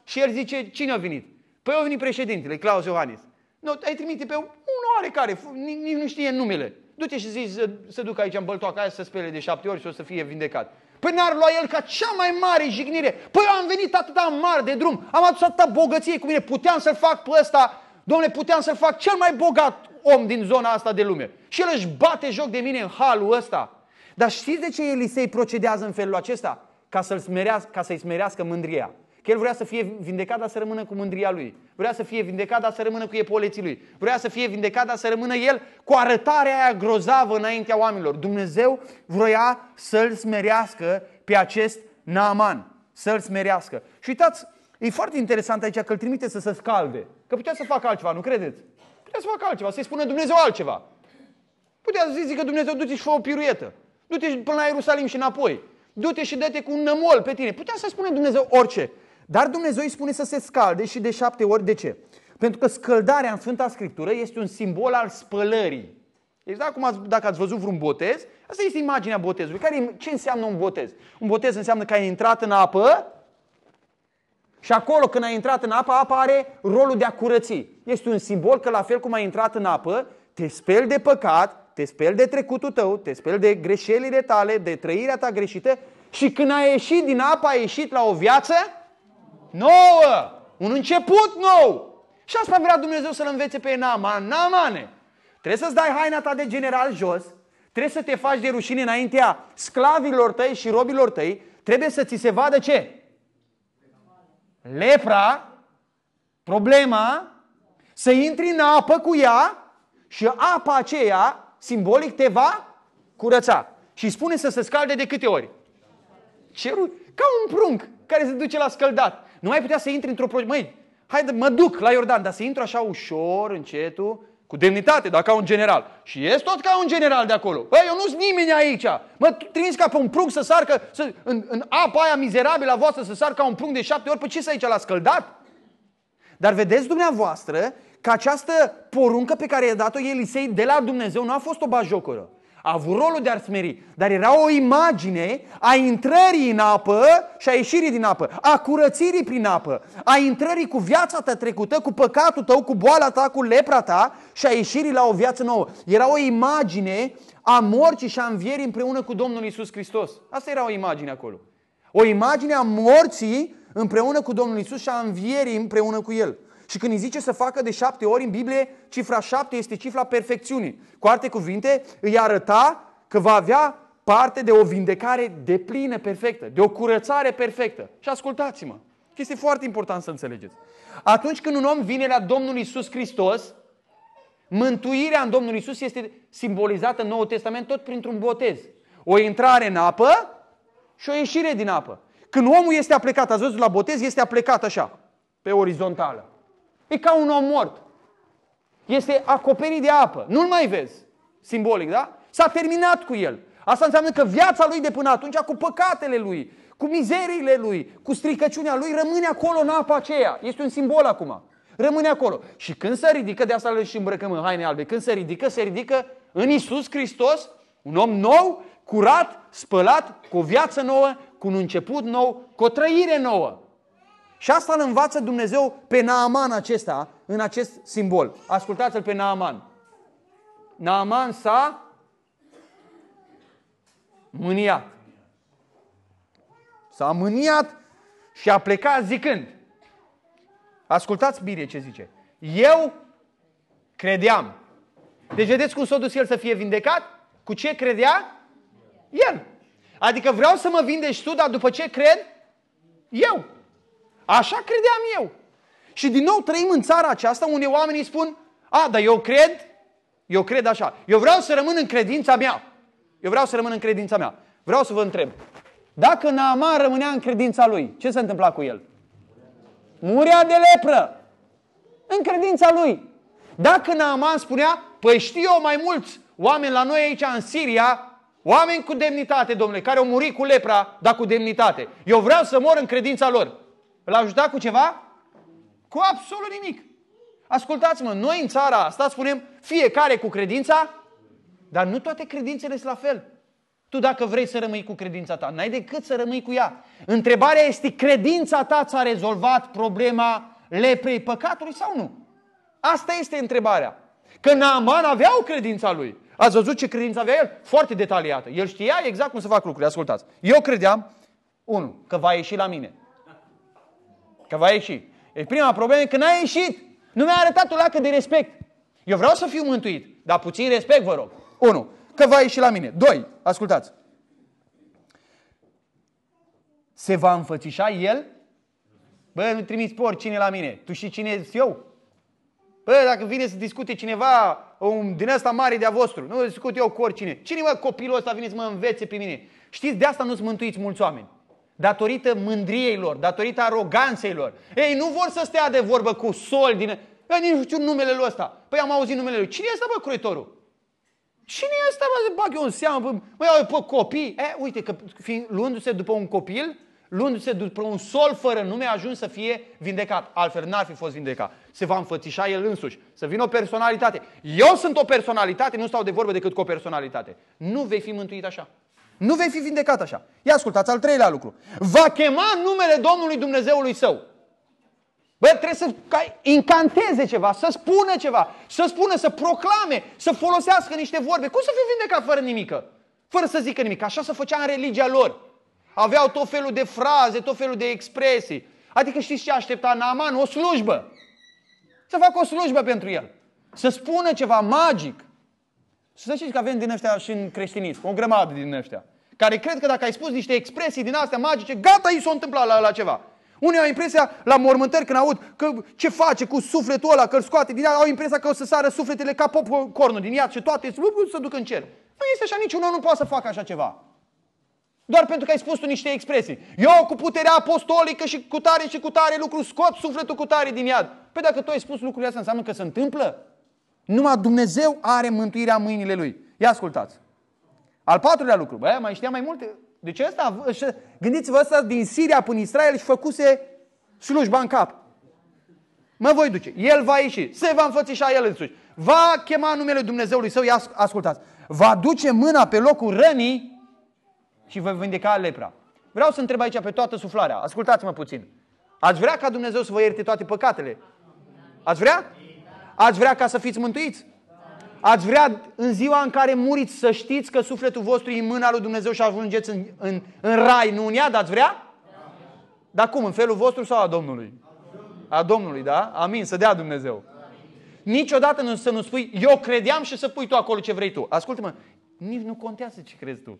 și el zice, cine a venit? Păi a venit președintele, Claus Iohannis. Nu, ai trimite pe un oarecare, nici nu știe numele. Du-te și zici să, să duc aici în băltoacă aia să se spele de șapte ori și o să fie vindecat. Păi n-ar lua el ca cea mai mare jignire. Păi eu am venit atâta mare de drum, am adus atâta bogăție cu mine, puteam să-l fac pe ăsta Domnule, puteam să fac cel mai bogat om din zona asta de lume. Și el își bate joc de mine în halul ăsta. Dar știți de ce Elisei procedează în felul acesta? Ca, să-l smerească, ca să-i smerească mândria. Că el vrea să fie vindecat, dar să rămână cu mândria lui. Vrea să fie vindecat, dar să rămână cu epoleții lui. Vrea să fie vindecat, dar să rămână el cu arătarea aia grozavă înaintea oamenilor. Dumnezeu vroia să-l smerească pe acest Naaman. Să-l smerească. Și uitați, e foarte interesant aici că îl trimite să se scalde. Că putea să facă altceva, nu credeți? Putea să facă altceva, să-i spună Dumnezeu altceva. Putea să zică Dumnezeu, du-te și fă o piruietă. Du-te până la Ierusalim și înapoi. Du-te și dă-te cu un nămol pe tine. Putea să spune Dumnezeu orice. Dar Dumnezeu îi spune să se scalde și de șapte ori. De ce? Pentru că scăldarea în Sfânta Scriptură este un simbol al spălării. Exact deci cum ați, dacă ați văzut vreun botez, asta este imaginea botezului. Care, ce înseamnă un botez? Un botez înseamnă că ai intrat în apă și acolo când ai intrat în apă, apa are rolul de a curăți. Este un simbol că la fel cum ai intrat în apă, te speli de păcat, te speli de trecutul tău, te speli de greșelile tale, de trăirea ta greșită și când ai ieșit din apă, ai ieșit la o viață nouă, un început nou. Și asta vrea Dumnezeu să-l învețe pe Naaman. Naamane, trebuie să-ți dai haina ta de general jos, trebuie să te faci de rușine înaintea sclavilor tăi și robilor tăi, trebuie să ți se vadă ce? lepra, problema, să intri în apă cu ea și apa aceea, simbolic, te va curăța. Și spune să se scalde de câte ori? Cerul, ca un prunc care se duce la scăldat. Nu mai putea să intri într-o... Măi, hai, mă duc la Iordan, dar să intru așa ușor, încetul, cu demnitate, dacă ca un general. Și ești tot ca un general de acolo. Păi, eu nu sunt nimeni aici. Mă, trimis ca pe un prunc să sarcă, să, în, în apa aia mizerabilă a voastră să sarcă ca un prunc de șapte ori. Păi ce aici? L-a scăldat? Dar vedeți dumneavoastră că această poruncă pe care i-a dat-o Elisei de la Dumnezeu nu a fost o bajocoră. A avut rolul de a smeri, dar era o imagine a intrării în apă și a ieșirii din apă, a curățirii prin apă, a intrării cu viața ta trecută, cu păcatul tău, cu boala ta, cu lepra ta și a ieșirii la o viață nouă. Era o imagine a morții și a învierii împreună cu Domnul Isus Hristos. Asta era o imagine acolo. O imagine a morții împreună cu Domnul Isus și a învierii împreună cu El. Și când îi zice să facă de șapte ori în Biblie, cifra șapte este cifra perfecțiunii. Cu alte cuvinte, îi arăta că va avea parte de o vindecare de plină perfectă, de o curățare perfectă. Și ascultați-mă, că este foarte important să înțelegeți. Atunci când un om vine la Domnul Isus Hristos, mântuirea în Domnul Isus este simbolizată în Noul Testament tot printr-un botez. O intrare în apă și o ieșire din apă. Când omul este aplecat, ați văzut la botez, este aplecat așa, pe orizontală. E ca un om mort. Este acoperit de apă. Nu-l mai vezi. Simbolic, da? S-a terminat cu el. Asta înseamnă că viața lui de până atunci, cu păcatele lui, cu mizeriile lui, cu stricăciunea lui, rămâne acolo în apa aceea. Este un simbol acum. Rămâne acolo. Și când se ridică, de asta le și îmbrăcăm în haine albe, când se ridică, se ridică în Isus Hristos, un om nou, curat, spălat, cu o viață nouă, cu un început nou, cu o trăire nouă. Și asta îl învață Dumnezeu pe Naaman acesta, în acest simbol. Ascultați-l pe Naaman. Naaman s-a mâniat. S-a mâniat și a plecat zicând. Ascultați bine ce zice. Eu credeam. Deci vedeți cum s-a dus el să fie vindecat? Cu ce credea? El. Adică vreau să mă vindești tu, dar după ce cred? Eu. Așa credeam eu. Și din nou trăim în țara aceasta unde oamenii spun, a, dar eu cred, eu cred așa. Eu vreau să rămân în credința mea. Eu vreau să rămân în credința mea. Vreau să vă întreb. Dacă Naama rămânea în credința lui, ce se întâmpla cu el? Murea de lepră. În credința lui. Dacă Naama spunea, păi știu eu mai mulți oameni la noi aici în Siria, oameni cu demnitate, domnule, care au murit cu lepra, dar cu demnitate. Eu vreau să mor în credința lor. Îl ajuta cu ceva? Cu absolut nimic. Ascultați-mă, noi în țara asta spunem fiecare cu credința, dar nu toate credințele sunt la fel. Tu dacă vrei să rămâi cu credința ta, n-ai decât să rămâi cu ea. Întrebarea este, credința ta ți-a rezolvat problema leprei păcatului sau nu? Asta este întrebarea. Că Naaman avea o credință a lui. Ați văzut ce credință avea el? Foarte detaliată. El știa exact cum să fac lucrurile. Ascultați. Eu credeam, unul că va ieși la mine. Că va ieși. E prima problemă că n-a ieșit. Nu mi-a arătat o lacă de respect. Eu vreau să fiu mântuit, dar puțin respect vă rog. 1. Că va ieși la mine. 2. Ascultați. Se va înfățișa el? Bă, nu trimiți por cine la mine. Tu și cine ești eu? Bă, dacă vine să discute cineva un, din ăsta mare de-a vostru, nu discut eu cu oricine. Cine mă copilul ăsta vine să mă învețe pe mine? Știți, de asta nu ți mântuiți mulți oameni datorită mândriei lor, datorită aroganței lor. Ei nu vor să stea de vorbă cu sol din... Eu nici nu numele lui ăsta. Păi am auzit numele lui. Cine e ăsta, bă, croitorul? Cine e ăsta, mă, bag eu în seamă, mă iau pe copii. E, uite, că fiind, luându-se după un copil, luându-se după un sol fără nume, a ajuns să fie vindecat. Altfel n-ar fi fost vindecat. Se va înfățișa el însuși. Să vină o personalitate. Eu sunt o personalitate, nu stau de vorbă decât cu o personalitate. Nu vei fi mântuit așa. Nu vei fi vindecat așa. Ia ascultați al treilea lucru. Va chema numele Domnului Dumnezeului său. Bă, trebuie să incanteze ceva, să spună ceva, să spună, să proclame, să folosească niște vorbe. Cum să fii vindecat fără nimică? Fără să zică nimic. Așa se făcea în religia lor. Aveau tot felul de fraze, tot felul de expresii. Adică știți ce aștepta Naaman? O slujbă. Să facă o slujbă pentru el. Să spună ceva magic. Și să știți că avem din ăștia și în creștinism, o grămadă din ăștia. Care cred că dacă ai spus niște expresii din astea magice, gata, i s-a întâmplat la, la ceva. Unii au impresia la mormântări când aud că ce face cu sufletul ăla, că îl scoate din ea, au impresia că o să sară sufletele ca popcornul din iad și toate să duc în cer. Nu este așa, niciun om nu poate să facă așa ceva. Doar pentru că ai spus tu niște expresii. Eu cu puterea apostolică și cu tare și cu tare lucru scot sufletul cu tare din iad. Păi dacă tu ai spus lucrurile astea, înseamnă că se întâmplă? Numai Dumnezeu are mântuirea mâinile lui. Ia ascultați. Al patrulea lucru. Bă, mai știa mai multe. Deci ăsta, gândiți-vă ăsta din Siria până Israel și făcuse slujba în cap. Mă voi duce. El va ieși. Se va înfățișa el însuși. Va chema numele Dumnezeului său. Ia ascultați. Va duce mâna pe locul rănii și vă vindeca lepra. Vreau să întreb aici pe toată suflarea. Ascultați-mă puțin. Ați vrea ca Dumnezeu să vă ierte toate păcatele? Ați vrea? Ați vrea ca să fiți mântuiți? Ați vrea în ziua în care muriți să știți că sufletul vostru e în mâna lui Dumnezeu și ajungeți în, în, în rai, nu în iad? Ați vrea? Dar cum? În felul vostru sau a Domnului? A Domnului, da? Amin, să dea Dumnezeu. Niciodată nu, să nu spui, eu credeam și să pui tu acolo ce vrei tu. Ascultă-mă, nici nu contează ce crezi tu.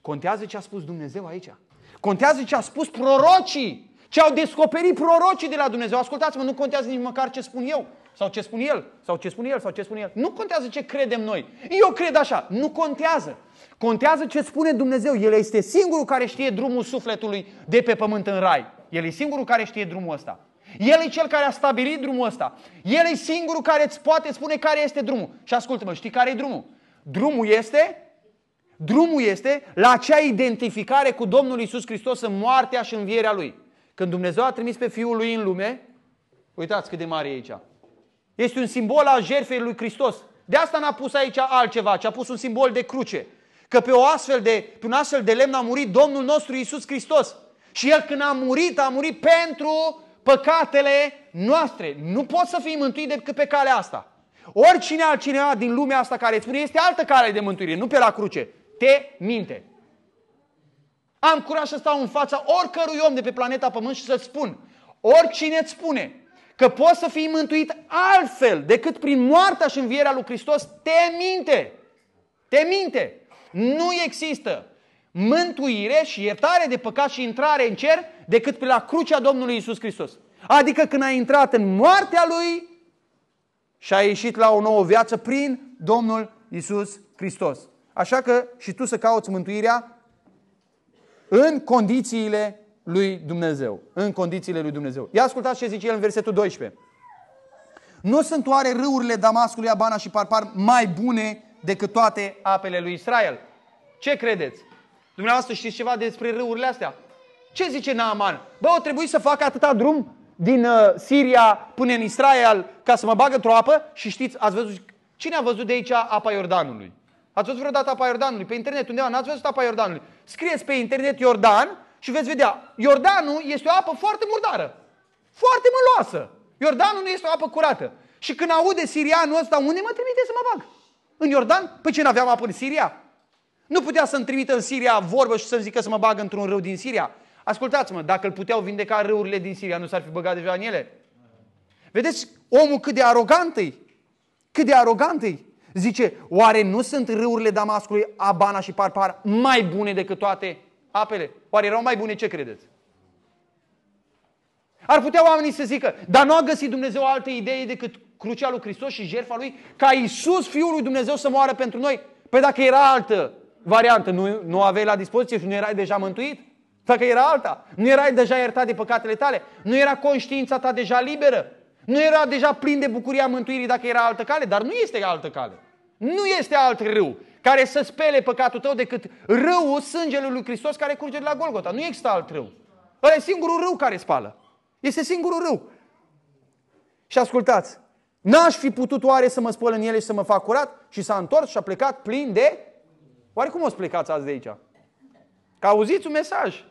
Contează ce a spus Dumnezeu aici. Contează ce a spus prorocii. Ce au descoperit prorocii de la Dumnezeu. Ascultați-mă, nu contează nici măcar ce spun eu. Sau ce spun el, sau ce spun el, sau ce spun el. Nu contează ce credem noi. Eu cred așa. Nu contează. Contează ce spune Dumnezeu. El este singurul care știe drumul sufletului de pe pământ în rai. El e singurul care știe drumul ăsta. El e cel care a stabilit drumul ăsta. El e singurul care îți poate spune care este drumul. Și ascultă-mă, știi care e drumul? Drumul este Drumul este la acea identificare cu Domnul Isus Hristos în moartea și învierea Lui. Când Dumnezeu a trimis pe Fiul Lui în lume, uitați cât de mare e aici, este un simbol al jertfei lui Hristos. De asta n-a pus aici altceva, ci a pus un simbol de cruce. Că pe, o astfel de, pe un astfel de lemn a murit Domnul nostru Isus Hristos. Și El când a murit, a murit pentru păcatele noastre. Nu poți să fii mântuit decât pe calea asta. Oricine altcineva din lumea asta care îți spune este altă cale de mântuire, nu pe la cruce. Te minte. Am curaj să stau în fața oricărui om de pe planeta Pământ și să-ți spun, oricine îți spune că poți să fii mântuit altfel decât prin moartea și învierea lui Hristos, te minte. Te minte. Nu există mântuire și iertare de păcat și intrare în cer decât pe la crucea Domnului Isus Hristos. Adică când ai intrat în moartea Lui și ai ieșit la o nouă viață prin Domnul Isus Hristos. Așa că și tu să cauți mântuirea în condițiile lui Dumnezeu, în condițiile lui Dumnezeu. Ia ascultați ce zice el în versetul 12. Nu sunt oare râurile Damascului, Abana și Parpar mai bune decât toate apele lui Israel? Ce credeți? Dumneavoastră știți ceva despre râurile astea? Ce zice Naaman? Bă, o trebuie să fac atâta drum din uh, Siria până în Israel ca să mă bag într-o apă și știți, ați văzut, cine a văzut de aici apa Iordanului? Ați văzut vreodată apa Iordanului? Pe internet undeva n-ați văzut apa Iordanului? Scrieți pe internet Iordan și veți vedea, Iordanul este o apă foarte murdară, foarte măloasă. Iordanul nu este o apă curată. Și când aude sirianul ăsta, unde mă trimite să mă bag? În Iordan? Păi ce, n-aveam apă în Siria? Nu putea să-mi trimită în Siria vorbă și să-mi zică să mă bag într-un râu din Siria. Ascultați-mă, dacă îl puteau vindeca râurile din Siria, nu s-ar fi băgat deja în ele? Vedeți omul cât de arogant e? Cât de arogant e? Zice, oare nu sunt râurile Damascului, Abana și Parpar mai bune decât toate? apele, oare erau mai bune? Ce credeți? Ar putea oamenii să zică, dar nu a găsit Dumnezeu alte idei decât crucea lui Hristos și jertfa lui, ca Iisus, Fiul lui Dumnezeu, să moară pentru noi. Păi dacă era altă variantă, nu, nu aveai la dispoziție și nu erai deja mântuit? Dacă era alta, nu erai deja iertat de păcatele tale, nu era conștiința ta deja liberă, nu era deja plin de bucuria mântuirii dacă era altă cale, dar nu este altă cale. Nu este alt râu care să spele păcatul tău decât râul sângelui lui Hristos care curge de la Golgota. Nu există alt râu. Ăla e singurul râu care spală. Este singurul râu. Și ascultați, n-aș fi putut oare să mă spăl în ele și să mă fac curat? Și s-a întors și a plecat plin de... Oare cum o plecați azi de aici? Că auziți un mesaj.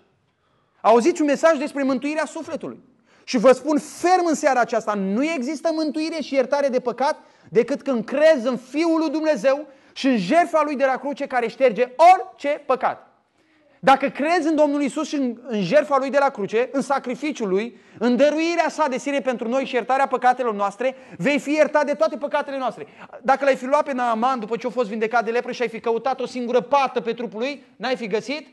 Auziți un mesaj despre mântuirea sufletului. Și vă spun ferm în seara aceasta, nu există mântuire și iertare de păcat decât când crezi în Fiul lui Dumnezeu și în jertfa lui de la cruce care șterge orice păcat. Dacă crezi în Domnul Isus și în, în jertfa lui de la cruce, în sacrificiul lui, în dăruirea sa de sine pentru noi și iertarea păcatelor noastre, vei fi iertat de toate păcatele noastre. Dacă l-ai fi luat pe Naaman după ce a fost vindecat de lepră și ai fi căutat o singură pată pe trupul lui, n-ai fi găsit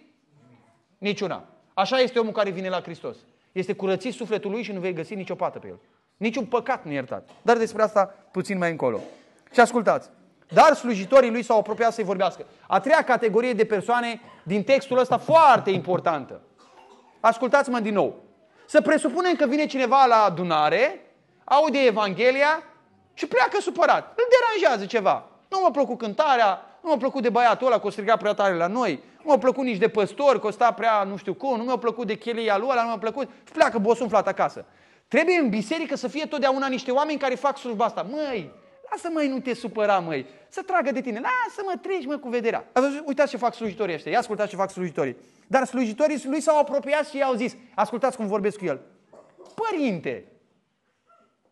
niciuna. Așa este omul care vine la Hristos. Este curățit sufletul lui și nu vei găsi nicio pată pe el. Niciun păcat nu iertat. Dar despre asta puțin mai încolo. Și ascultați. Dar slujitorii lui s-au apropiat să-i vorbească. A treia categorie de persoane din textul ăsta foarte importantă. Ascultați-mă din nou. Să presupunem că vine cineva la adunare, aude Evanghelia și pleacă supărat. Îl deranjează ceva. Nu m-a plăcut cântarea, nu m-a plăcut de băiatul ăla că o striga prea tare la noi, nu m-a plăcut nici de păstor că o sta prea nu știu cum, nu mi-a plăcut de chelia lui ăla, nu mi-a plăcut și pleacă bosunflat acasă. Trebuie în biserică să fie totdeauna niște oameni care fac slujba asta. Măi, Lasă măi, nu te supăra măi, să tragă de tine, lasă mă, treci mă cu vederea. uitați ce fac slujitorii ăștia, ia ascultați ce fac slujitorii. Dar slujitorii lui s-au apropiat și i-au zis, ascultați cum vorbesc cu el. Părinte,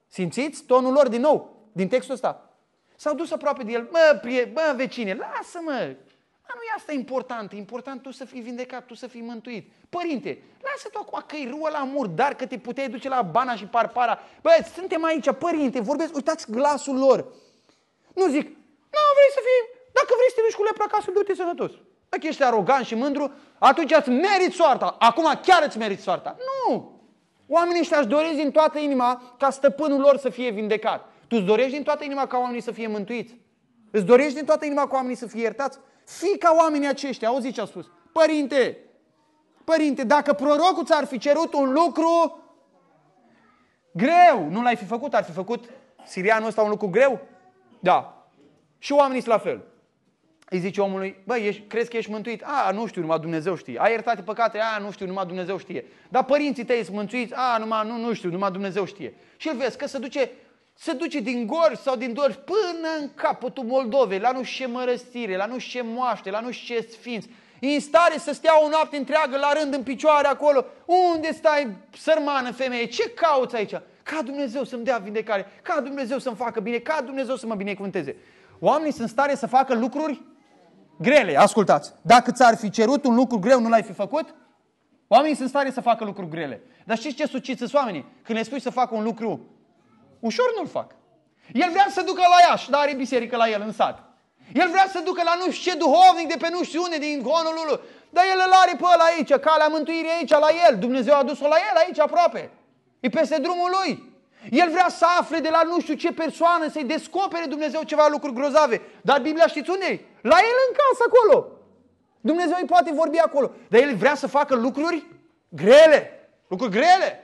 simțiți tonul lor din nou, din textul ăsta. S-au dus aproape de el, mă, prie, mă, vecine, lasă mă, dar nu e asta important. E important tu să fii vindecat, tu să fii mântuit. Părinte, lasă te acum că e ruă la murdar, că te puteai duce la Bana și Parpara. Bă, suntem aici, părinte, vorbesc, uitați glasul lor. Nu zic, nu vrei să fii, dacă vrei să te duci cu lepra acasă, du-te sănătos. Dacă deci ești arogan și mândru, atunci îți meriți soarta. Acum chiar îți meriți soarta. Nu! Oamenii ăștia își doresc din toată inima ca stăpânul lor să fie vindecat. Tu îți dorești din toată inima ca oamenii să fie mântuiți. Îți dorești din toată inima ca oamenii să fie iertați? Fii ca oamenii aceștia, auzi ce a spus. Părinte, părinte, dacă prorocul ți-ar fi cerut un lucru greu, nu l-ai fi făcut, ar fi făcut sirianul ăsta un lucru greu? Da. Și oamenii sunt la fel. Îi zice omului, băi, ești, crezi că ești mântuit? A, nu știu, numai Dumnezeu știe. Ai iertat păcate? A, nu știu, numai Dumnezeu știe. Dar părinții tăi sunt mântuiți? A, numai, nu, nu știu, numai Dumnezeu știe. Și el vezi că se duce se duce din gori sau din dori până în capătul Moldovei, la nu știu ce mărăstire, la nu știu ce moaște, la nu știu ce sfinți. în stare să stea o noapte întreagă la rând în picioare acolo. Unde stai, sărmană femeie? Ce cauți aici? Ca Dumnezeu să-mi dea vindecare, ca Dumnezeu să-mi facă bine, ca Dumnezeu să mă binecuvânteze. Oamenii sunt în stare să facă lucruri grele, ascultați. Dacă ți-ar fi cerut un lucru greu, nu l-ai fi făcut? Oamenii sunt în stare să facă lucruri grele. Dar știți ce suciți sunt oamenii? Când le spui să facă un lucru Ușor nu-l fac. El vrea să ducă la Iași, dar are biserică la el în sat. El vrea să ducă la nu știu ce duhovnic de pe nu știu unde, din lui. Dar el îl are pe ăla aici, calea mântuirii aici, la el. Dumnezeu a dus-o la el aici aproape. E peste drumul lui. El vrea să afle de la nu știu ce persoană, să-i descopere Dumnezeu ceva lucruri grozave. Dar Biblia știți unde e? La el în casă acolo. Dumnezeu îi poate vorbi acolo. Dar el vrea să facă lucruri grele. Lucruri grele.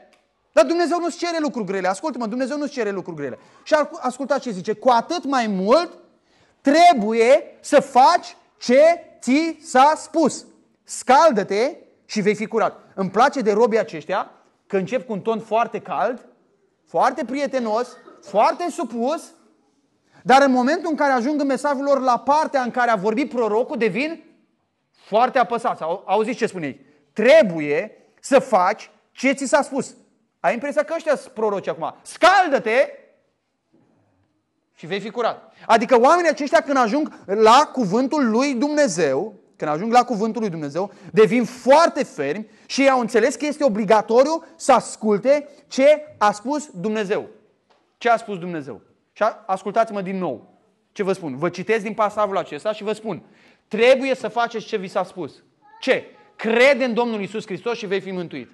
Dar Dumnezeu nu-ți cere lucruri grele. Ascultă-mă, Dumnezeu nu-ți cere lucruri grele. Și asculta ce zice. Cu atât mai mult trebuie să faci ce ți s-a spus. Scaldă-te și vei fi curat. Îmi place de robii aceștia că încep cu un ton foarte cald, foarte prietenos, foarte supus, dar în momentul în care ajung în mesajul lor la partea în care a vorbit prorocul, devin foarte apăsați. Auziți ce spune ei? Trebuie să faci ce ți s-a spus. Ai impresia că ăștia sunt proroci acum. Scaldă-te și vei fi curat. Adică oamenii aceștia când ajung la cuvântul lui Dumnezeu, când ajung la cuvântul lui Dumnezeu, devin foarte fermi și ei au înțeles că este obligatoriu să asculte ce a spus Dumnezeu. Ce a spus Dumnezeu. Și ascultați-mă din nou. Ce vă spun? Vă citesc din pasajul acesta și vă spun. Trebuie să faceți ce vi s-a spus. Ce? Crede în Domnul Isus Hristos și vei fi mântuit.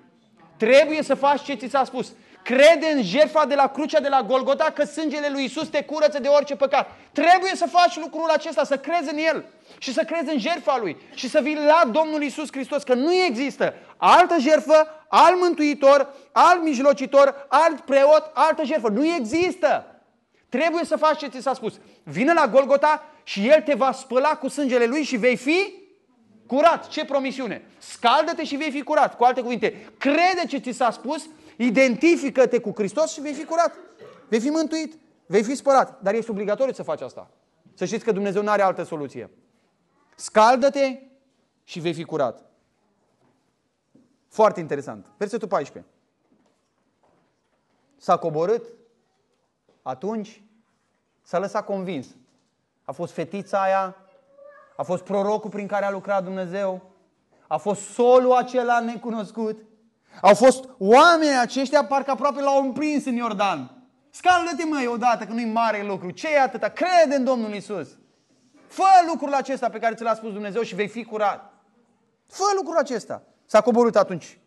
Trebuie să faci ce ți s-a spus. Crede în jertfa de la crucea de la Golgota că sângele lui Isus te curăță de orice păcat. Trebuie să faci lucrul acesta, să crezi în El și să crezi în jertfa Lui și să vii la Domnul Isus Hristos, că nu există altă jertfă, alt mântuitor, alt mijlocitor, alt preot, altă jertfă. Nu există! Trebuie să faci ce ți s-a spus. Vină la Golgota și El te va spăla cu sângele Lui și vei fi Curat, ce promisiune? Scaldă-te și vei fi curat. Cu alte cuvinte, crede ce ți s-a spus, identifică-te cu Hristos și vei fi curat. Vei fi mântuit, vei fi spărat. Dar ești obligatoriu să faci asta. Să știți că Dumnezeu nu are altă soluție. Scaldă-te și vei fi curat. Foarte interesant. Versetul 14. S-a coborât, atunci s-a lăsat convins. A fost fetița aia a fost prorocul prin care a lucrat Dumnezeu, a fost solul acela necunoscut, au fost oamenii aceștia parcă aproape l-au împins în Iordan. Scaldă-te măi odată că nu-i mare lucru, ce e atâta? Crede în Domnul Isus. Fă lucrul acesta pe care ți l-a spus Dumnezeu și vei fi curat. Fă lucrul acesta. S-a coborât atunci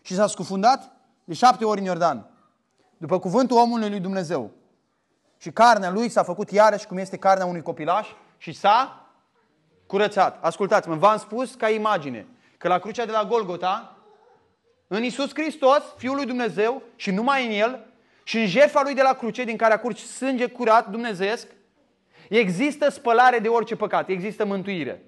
și s-a scufundat de șapte ori în Iordan. După cuvântul omului lui Dumnezeu. Și carnea lui s-a făcut iarăși cum este carnea unui copilaș și s-a curățat. Ascultați-mă, v-am spus ca imagine că la crucea de la Golgota, în Isus Hristos, Fiul lui Dumnezeu și numai în El, și în jertfa lui de la cruce, din care a curs sânge curat dumnezeesc, există spălare de orice păcat, există mântuire.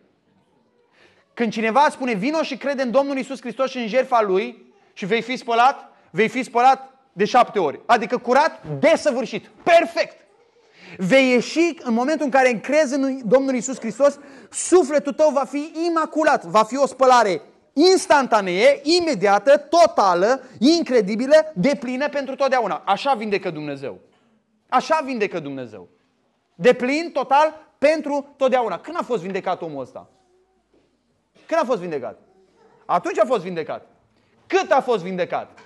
Când cineva spune vino și crede în Domnul Isus Hristos și în jertfa Lui și vei fi spălat, vei fi spălat de șapte ori. Adică curat, desăvârșit, perfect. Vei ieși în momentul în care încrezi în Domnul Isus Hristos, sufletul tău va fi imaculat, va fi o spălare instantanee, imediată, totală, incredibilă, deplină pentru totdeauna. Așa vindecă Dumnezeu. Așa vindecă Dumnezeu. Deplin, total, pentru totdeauna. Când a fost vindecat omul ăsta? Când a fost vindecat? Atunci a fost vindecat. Cât a fost vindecat?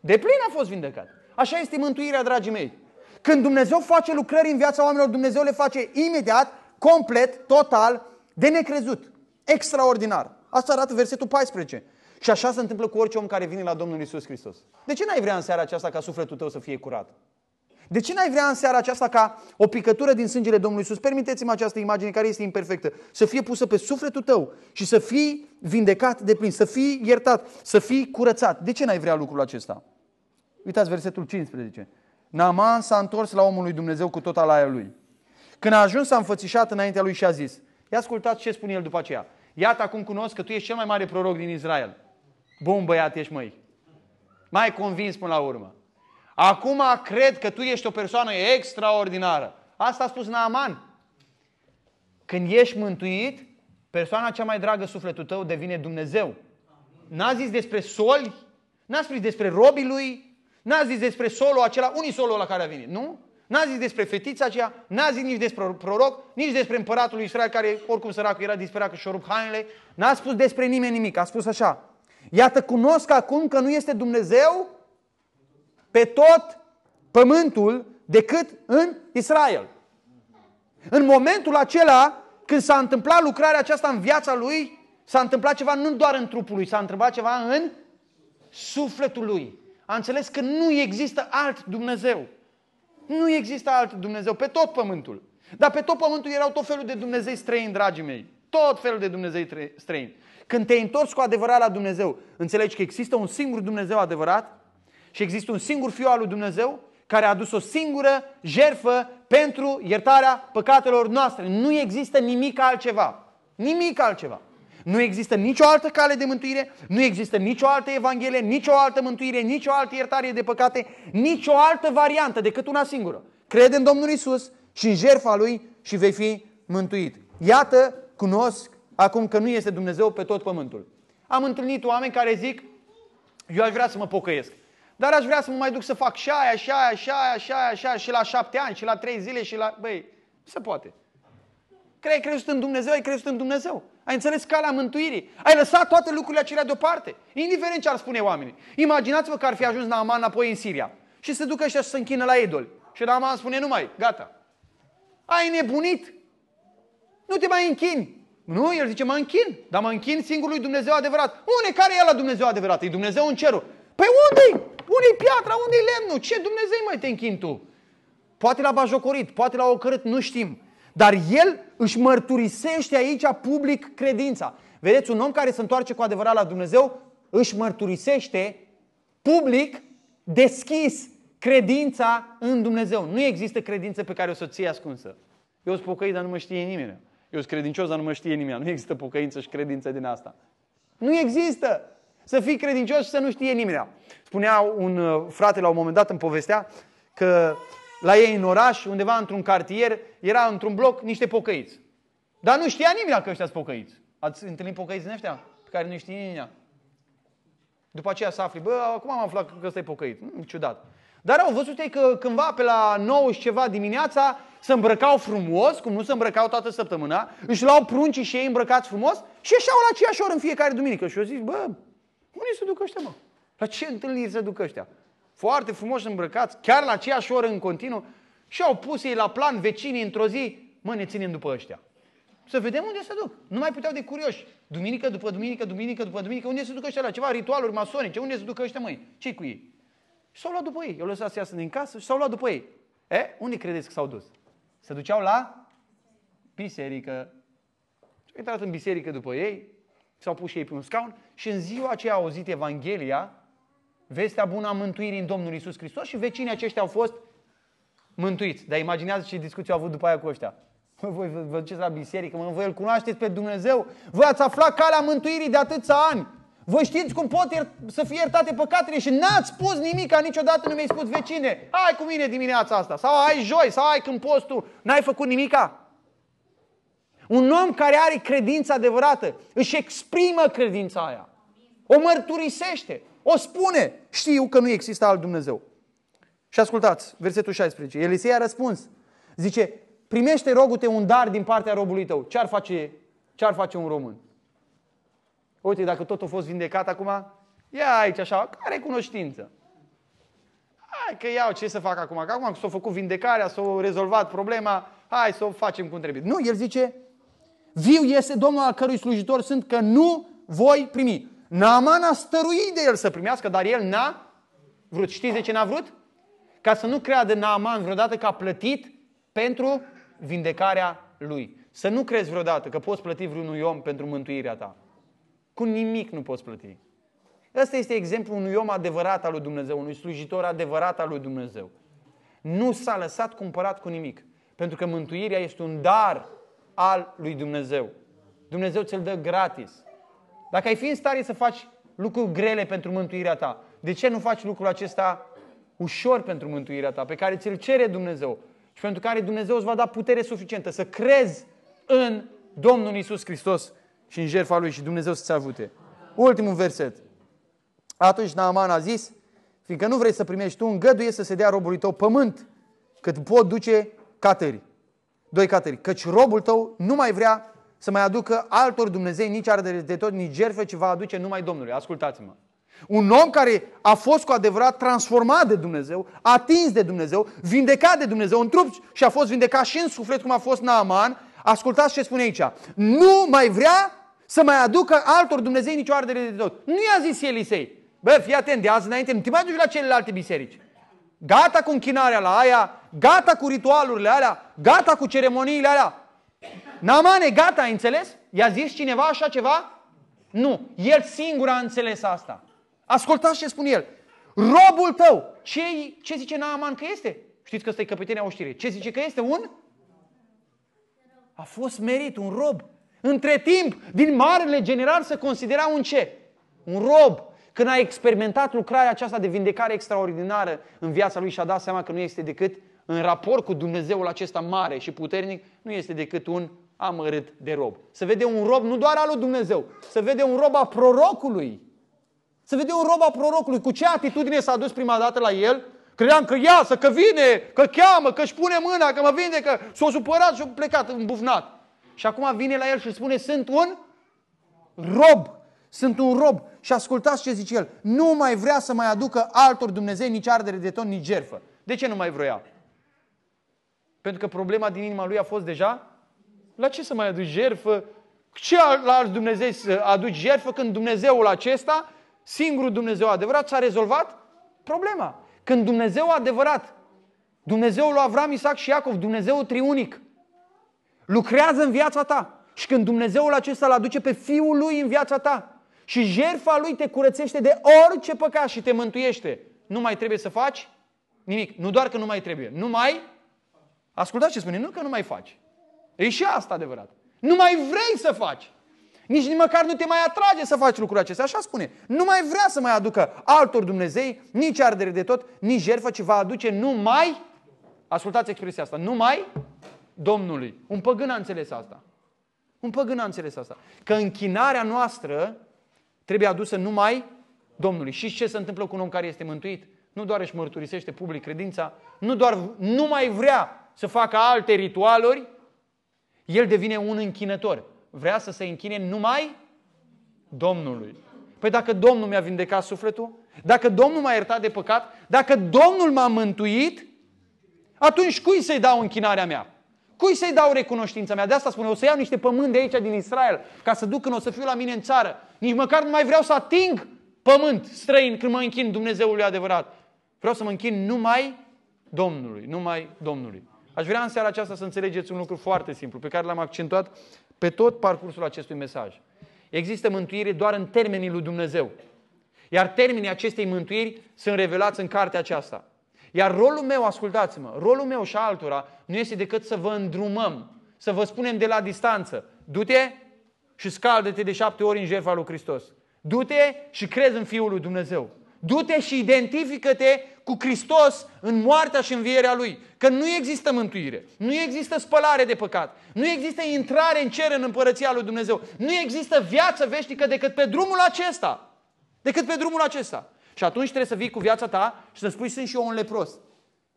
Deplin a fost vindecat. Așa este mântuirea, dragii mei. Când Dumnezeu face lucrări în viața oamenilor, Dumnezeu le face imediat, complet, total, de necrezut. Extraordinar. Asta arată versetul 14. Și așa se întâmplă cu orice om care vine la Domnul Isus Hristos. De ce n-ai vrea în seara aceasta ca sufletul tău să fie curat? De ce n-ai vrea în seara aceasta ca o picătură din sângele Domnului Isus? Permiteți-mi această imagine care este imperfectă, să fie pusă pe sufletul tău și să fii vindecat de plin, să fii iertat, să fii curățat. De ce n-ai vrea lucrul acesta? Uitați versetul 15. Naaman s-a întors la omul lui Dumnezeu cu tot alaia lui. Când a ajuns, s-a înfățișat înaintea lui și a zis, ia ascultați ce spune el după aceea. Iată, acum cunosc că tu ești cel mai mare proroc din Israel. Bun băiat ești, măi. Mai convins până la urmă. Acum cred că tu ești o persoană extraordinară. Asta a spus Naaman. Când ești mântuit, persoana cea mai dragă sufletul tău devine Dumnezeu. N-a zis despre soli, n-a spus despre robii lui, N-a zis despre solo acela, solo la care a venit, nu? N-a zis despre fetița aceea, n-a zis nici despre proroc, nici despre împăratul lui Israel care oricum săracul era disperat că și-o rup hainele. N-a spus despre nimeni nimic, a spus așa. Iată, cunosc acum că nu este Dumnezeu pe tot pământul decât în Israel. În momentul acela, când s-a întâmplat lucrarea aceasta în viața lui, s-a întâmplat ceva nu doar în trupul lui, s-a întâmplat ceva în sufletul lui a înțeles că nu există alt Dumnezeu. Nu există alt Dumnezeu pe tot pământul. Dar pe tot pământul erau tot felul de Dumnezei străini, dragii mei. Tot felul de Dumnezei străini. Când te întorci cu adevărat la Dumnezeu, înțelegi că există un singur Dumnezeu adevărat și există un singur Fiu al lui Dumnezeu care a adus o singură jerfă pentru iertarea păcatelor noastre. Nu există nimic altceva. Nimic altceva. Nu există nicio altă cale de mântuire, nu există nicio altă evanghelie, nicio altă mântuire, nicio altă iertare de păcate, nicio altă variantă decât una singură. Crede în Domnul Isus și în jertfa Lui și vei fi mântuit. Iată, cunosc acum că nu este Dumnezeu pe tot pământul. Am întâlnit oameni care zic, eu aș vrea să mă pocăiesc. Dar aș vrea să mă mai duc să fac și aia, și aia, și aia, și aia, și aia, și la șapte ani, și la trei zile, și la... Băi, se poate. Că ai crezut în Dumnezeu, ai crezut în Dumnezeu. Ai înțeles calea mântuirii. Ai lăsat toate lucrurile acelea deoparte. Indiferent ce ar spune oamenii. Imaginați-vă că ar fi ajuns Naaman apoi în Siria. Și se ducă și și se închină la idol. Și Naaman spune, nu mai, gata. Ai nebunit. Nu te mai închini. Nu, el zice, mă închin, dar mă închin singurului Dumnezeu adevărat. Unde? Care e la Dumnezeu adevărat? E Dumnezeu în cerul. Păi unde unde piatra? unde lemnul? Ce Dumnezeu mai te închin tu? Poate l-a bajocorit, poate l-a ocărât, nu știm. Dar el își mărturisește aici public credința. Vedeți, un om care se întoarce cu adevărat la Dumnezeu își mărturisește public, deschis, credința în Dumnezeu. Nu există credință pe care o să o ții ascunsă. Eu sunt pocăit, dar nu mă știe nimeni. Eu sunt credincios, dar nu mă știe nimeni. Nu există pocăință și credință din asta. Nu există! Să fii credincios și să nu știe nimeni. Spunea un uh, frate la un moment dat în povestea că la ei în oraș, undeva într-un cartier, era într-un bloc niște pocăiți. Dar nu știa nimeni că ăștia sunt pocăiți. Ați întâlnit pocăiți din ăștia? Pe care nu știe nimeni. După aceea s-a afli, bă, acum am aflat că ăsta e pocăit. Mm, ciudat. Dar au văzut ei că cândva pe la 9 și ceva dimineața se îmbrăcau frumos, cum nu se îmbrăcau toată săptămâna, își luau pruncii și ei îmbrăcați frumos și ieșeau la aceeași oră în fiecare duminică. Și eu zic, bă, unde se duc ăștia, mă? La ce întâlniri se duc ăștia? foarte frumos îmbrăcați, chiar la aceeași oră în continuu, și au pus ei la plan vecinii într-o zi, mă, ne ținem după ăștia. Să vedem unde se duc. Nu mai puteau de curioși. Duminică după duminică, duminică după duminică, unde se duc ăștia la ceva ritualuri masonice, unde se duc ăștia mâini? ce cu ei? Și s-au luat după ei. Eu lăsat să iasă din casă și s-au luat după ei. E, unde credeți că s-au dus? Se duceau la biserică. Și au intrat în biserică după ei, s-au pus și ei pe un scaun și în ziua aceea au auzit Evanghelia vestea bună a mântuirii în Domnul Isus Hristos și vecinii aceștia au fost mântuiți. Dar imaginează ce discuții au avut după aia cu ăștia. voi vă, vă duceți la biserică, mă, voi îl cunoașteți pe Dumnezeu, voi ați aflat calea mântuirii de atâția ani. Voi știți cum pot iert- să fie iertate păcatele și n-ați spus nimic, niciodată nu mi-ai spus vecine, hai cu mine dimineața asta, sau ai joi, sau ai când postul, n-ai făcut nimica. Un om care are credința adevărată își exprimă credința aia, o mărturisește, o spune. Știu că nu există alt Dumnezeu. Și ascultați, versetul 16. Elisei a răspuns. Zice, primește rogute un dar din partea robului tău. Ce ar face, ce ar face un român? Uite, dacă tot a fost vindecat acum, ia aici așa, care cunoștință? Hai că iau, ce să fac acum? Că acum s-a făcut vindecarea, s-a rezolvat problema, hai să o facem cum trebuie. Nu, el zice, viu este Domnul al cărui slujitor sunt că nu voi primi. Naaman a stăruit de el să primească, dar el n-a vrut. Știți de ce n-a vrut? Ca să nu creadă Naaman vreodată că a plătit pentru vindecarea lui. Să nu crezi vreodată că poți plăti vreunui om pentru mântuirea ta. Cu nimic nu poți plăti. Ăsta este exemplul unui om adevărat al lui Dumnezeu, unui slujitor adevărat al lui Dumnezeu. Nu s-a lăsat cumpărat cu nimic, pentru că mântuirea este un dar al lui Dumnezeu. Dumnezeu ți-l dă gratis. Dacă ai fi în stare să faci lucruri grele pentru mântuirea ta, de ce nu faci lucrul acesta ușor pentru mântuirea ta, pe care ți-l cere Dumnezeu și pentru care Dumnezeu îți va da putere suficientă să crezi în Domnul Isus Hristos și în jertfa Lui și Dumnezeu să-ți avute. Ultimul verset. Atunci Naaman a zis, fiindcă nu vrei să primești tu, îngăduie să se dea robului tău pământ, cât pot duce catări. Doi catări. Căci robul tău nu mai vrea să mai aducă altor Dumnezei nici are de tot, nici jertfe, ci va aduce numai Domnului. Ascultați-mă. Un om care a fost cu adevărat transformat de Dumnezeu, atins de Dumnezeu, vindecat de Dumnezeu în trup și a fost vindecat și în suflet, cum a fost Naaman, ascultați ce spune aici. Nu mai vrea să mai aducă altor Dumnezei nicio ardere de tot. Nu i-a zis Elisei, bă, fii atent, de azi înainte nu te mai duci la celelalte biserici. Gata cu închinarea la aia, gata cu ritualurile alea, gata cu ceremoniile alea, Namane, gata, ai înțeles? I-a zis cineva așa ceva? Nu. El singur a înțeles asta. Ascultați ce spune el. Robul tău, ce, ce zice Naaman că este? Știți că ăsta e căpetenia oștirii. Ce zice că este? Un? A fost merit, un rob. Între timp, din marele general se considera un ce? Un rob. Când a experimentat lucrarea aceasta de vindecare extraordinară în viața lui și a dat seama că nu este decât în raport cu Dumnezeul acesta mare și puternic, nu este decât un amărât de rob. Să vede un rob nu doar al lui Dumnezeu, să vede un rob a prorocului. Să vede un rob a prorocului. Cu ce atitudine s-a dus prima dată la el? Credeam că iasă, că vine, că cheamă, că își pune mâna, că mă vinde, că s-a supărat și a plecat îmbufnat. Și acum vine la el și spune, sunt un rob, sunt un rob. Și ascultați ce zice el, nu mai vrea să mai aducă altor Dumnezei nici ardere de ton, nici jerfă. De ce nu mai vroia? Pentru că problema din inima lui a fost deja, la ce să mai aduci jertfă? Ce la alți Dumnezeu să aduci jertfă când Dumnezeul acesta, singurul Dumnezeu adevărat, s-a rezolvat problema? Când Dumnezeu adevărat, Dumnezeul lui Avram, Isaac și Iacov, Dumnezeu triunic, lucrează în viața ta și când Dumnezeul acesta îl aduce pe Fiul lui în viața ta, și jertfa lui te curățește de orice păcat și te mântuiește. Nu mai trebuie să faci nimic. Nu doar că nu mai trebuie. Nu mai Ascultați ce spune, nu că nu mai faci. E și asta adevărat. Nu mai vrei să faci. Nici măcar nu te mai atrage să faci lucrurile acestea. Așa spune. Nu mai vrea să mai aducă altor Dumnezei nici ardere de tot, nici jertfă, ci va aduce numai, ascultați expresia asta, numai Domnului. Un păgân a înțeles asta. Un păgân a înțeles asta. Că închinarea noastră trebuie adusă numai Domnului. Și ce se întâmplă cu un om care este mântuit? Nu doar își mărturisește public credința, nu doar nu mai vrea să facă alte ritualuri, el devine un închinător. Vrea să se închine numai Domnului. Păi dacă Domnul mi-a vindecat sufletul, dacă Domnul m-a iertat de păcat, dacă Domnul m-a mântuit, atunci cui să-i dau închinarea mea? Cui să-i dau recunoștința mea? De asta spun, eu o să iau niște pământ de aici din Israel, ca să duc când o să fiu la mine în țară. Nici măcar nu mai vreau să ating pământ străin când mă închin Dumnezeului adevărat. Vreau să mă închin numai Domnului, numai Domnului. Aș vrea în seara aceasta să înțelegeți un lucru foarte simplu, pe care l-am accentuat pe tot parcursul acestui mesaj. Există mântuire doar în termenii lui Dumnezeu. Iar termenii acestei mântuiri sunt revelați în cartea aceasta. Iar rolul meu, ascultați-mă, rolul meu și altora nu este decât să vă îndrumăm, să vă spunem de la distanță, du-te și scaldă-te de șapte ori în jertfa lui Hristos. Du-te și crezi în Fiul lui Dumnezeu. Du-te și identifică-te cu Hristos în moartea și învierea Lui. Că nu există mântuire, nu există spălare de păcat, nu există intrare în cer în împărăția Lui Dumnezeu, nu există viață veșnică decât pe drumul acesta. Decât pe drumul acesta. Și atunci trebuie să vii cu viața ta și să spui, sunt și eu un lepros.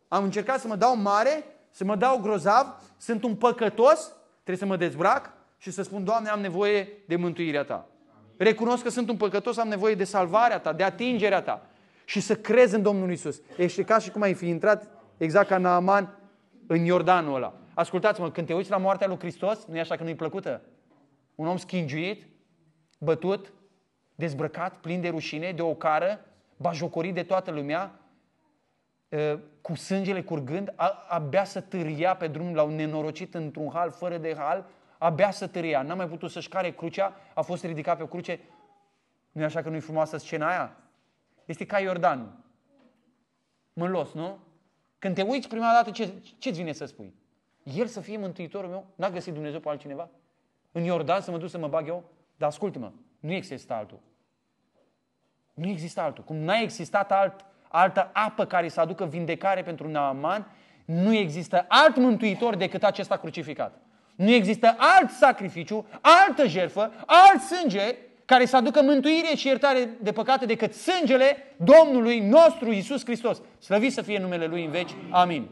Am încercat să mă dau mare, să mă dau grozav, sunt un păcătos, trebuie să mă dezbrac și să spun, Doamne, am nevoie de mântuirea Ta. Recunosc că sunt un păcătos, am nevoie de salvarea ta, de atingerea ta. Și să crezi în Domnul Isus. Ești ca și cum ai fi intrat exact ca Naaman în Iordanul ăla. Ascultați-mă, când te uiți la moartea lui Hristos, nu e așa că nu-i plăcută? Un om schingiuit, bătut, dezbrăcat, plin de rușine, de ocară, bajocorit de toată lumea, ă, cu sângele curgând, abia să târia pe drum la un nenorocit într-un hal fără de hal, abia să tăria, n-a mai putut să-și care crucea, a fost ridicat pe cruce. nu e așa că nu-i frumoasă scena aia? Este ca Iordan. Mălos, nu? Când te uiți prima dată, ce, ce-ți vine să spui? El să fie mântuitorul meu? N-a găsit Dumnezeu pe altcineva? În Iordan să mă duc să mă bag eu? Dar ascultă-mă, nu există altul. Nu există altul. Cum n-a existat alt, altă apă care să aducă vindecare pentru Naaman, nu există alt mântuitor decât acesta crucificat. Nu există alt sacrificiu, altă jertfă, alt sânge care să aducă mântuire și iertare de păcate decât sângele Domnului nostru Isus Hristos. Slăvit să fie numele Lui în veci. Amin.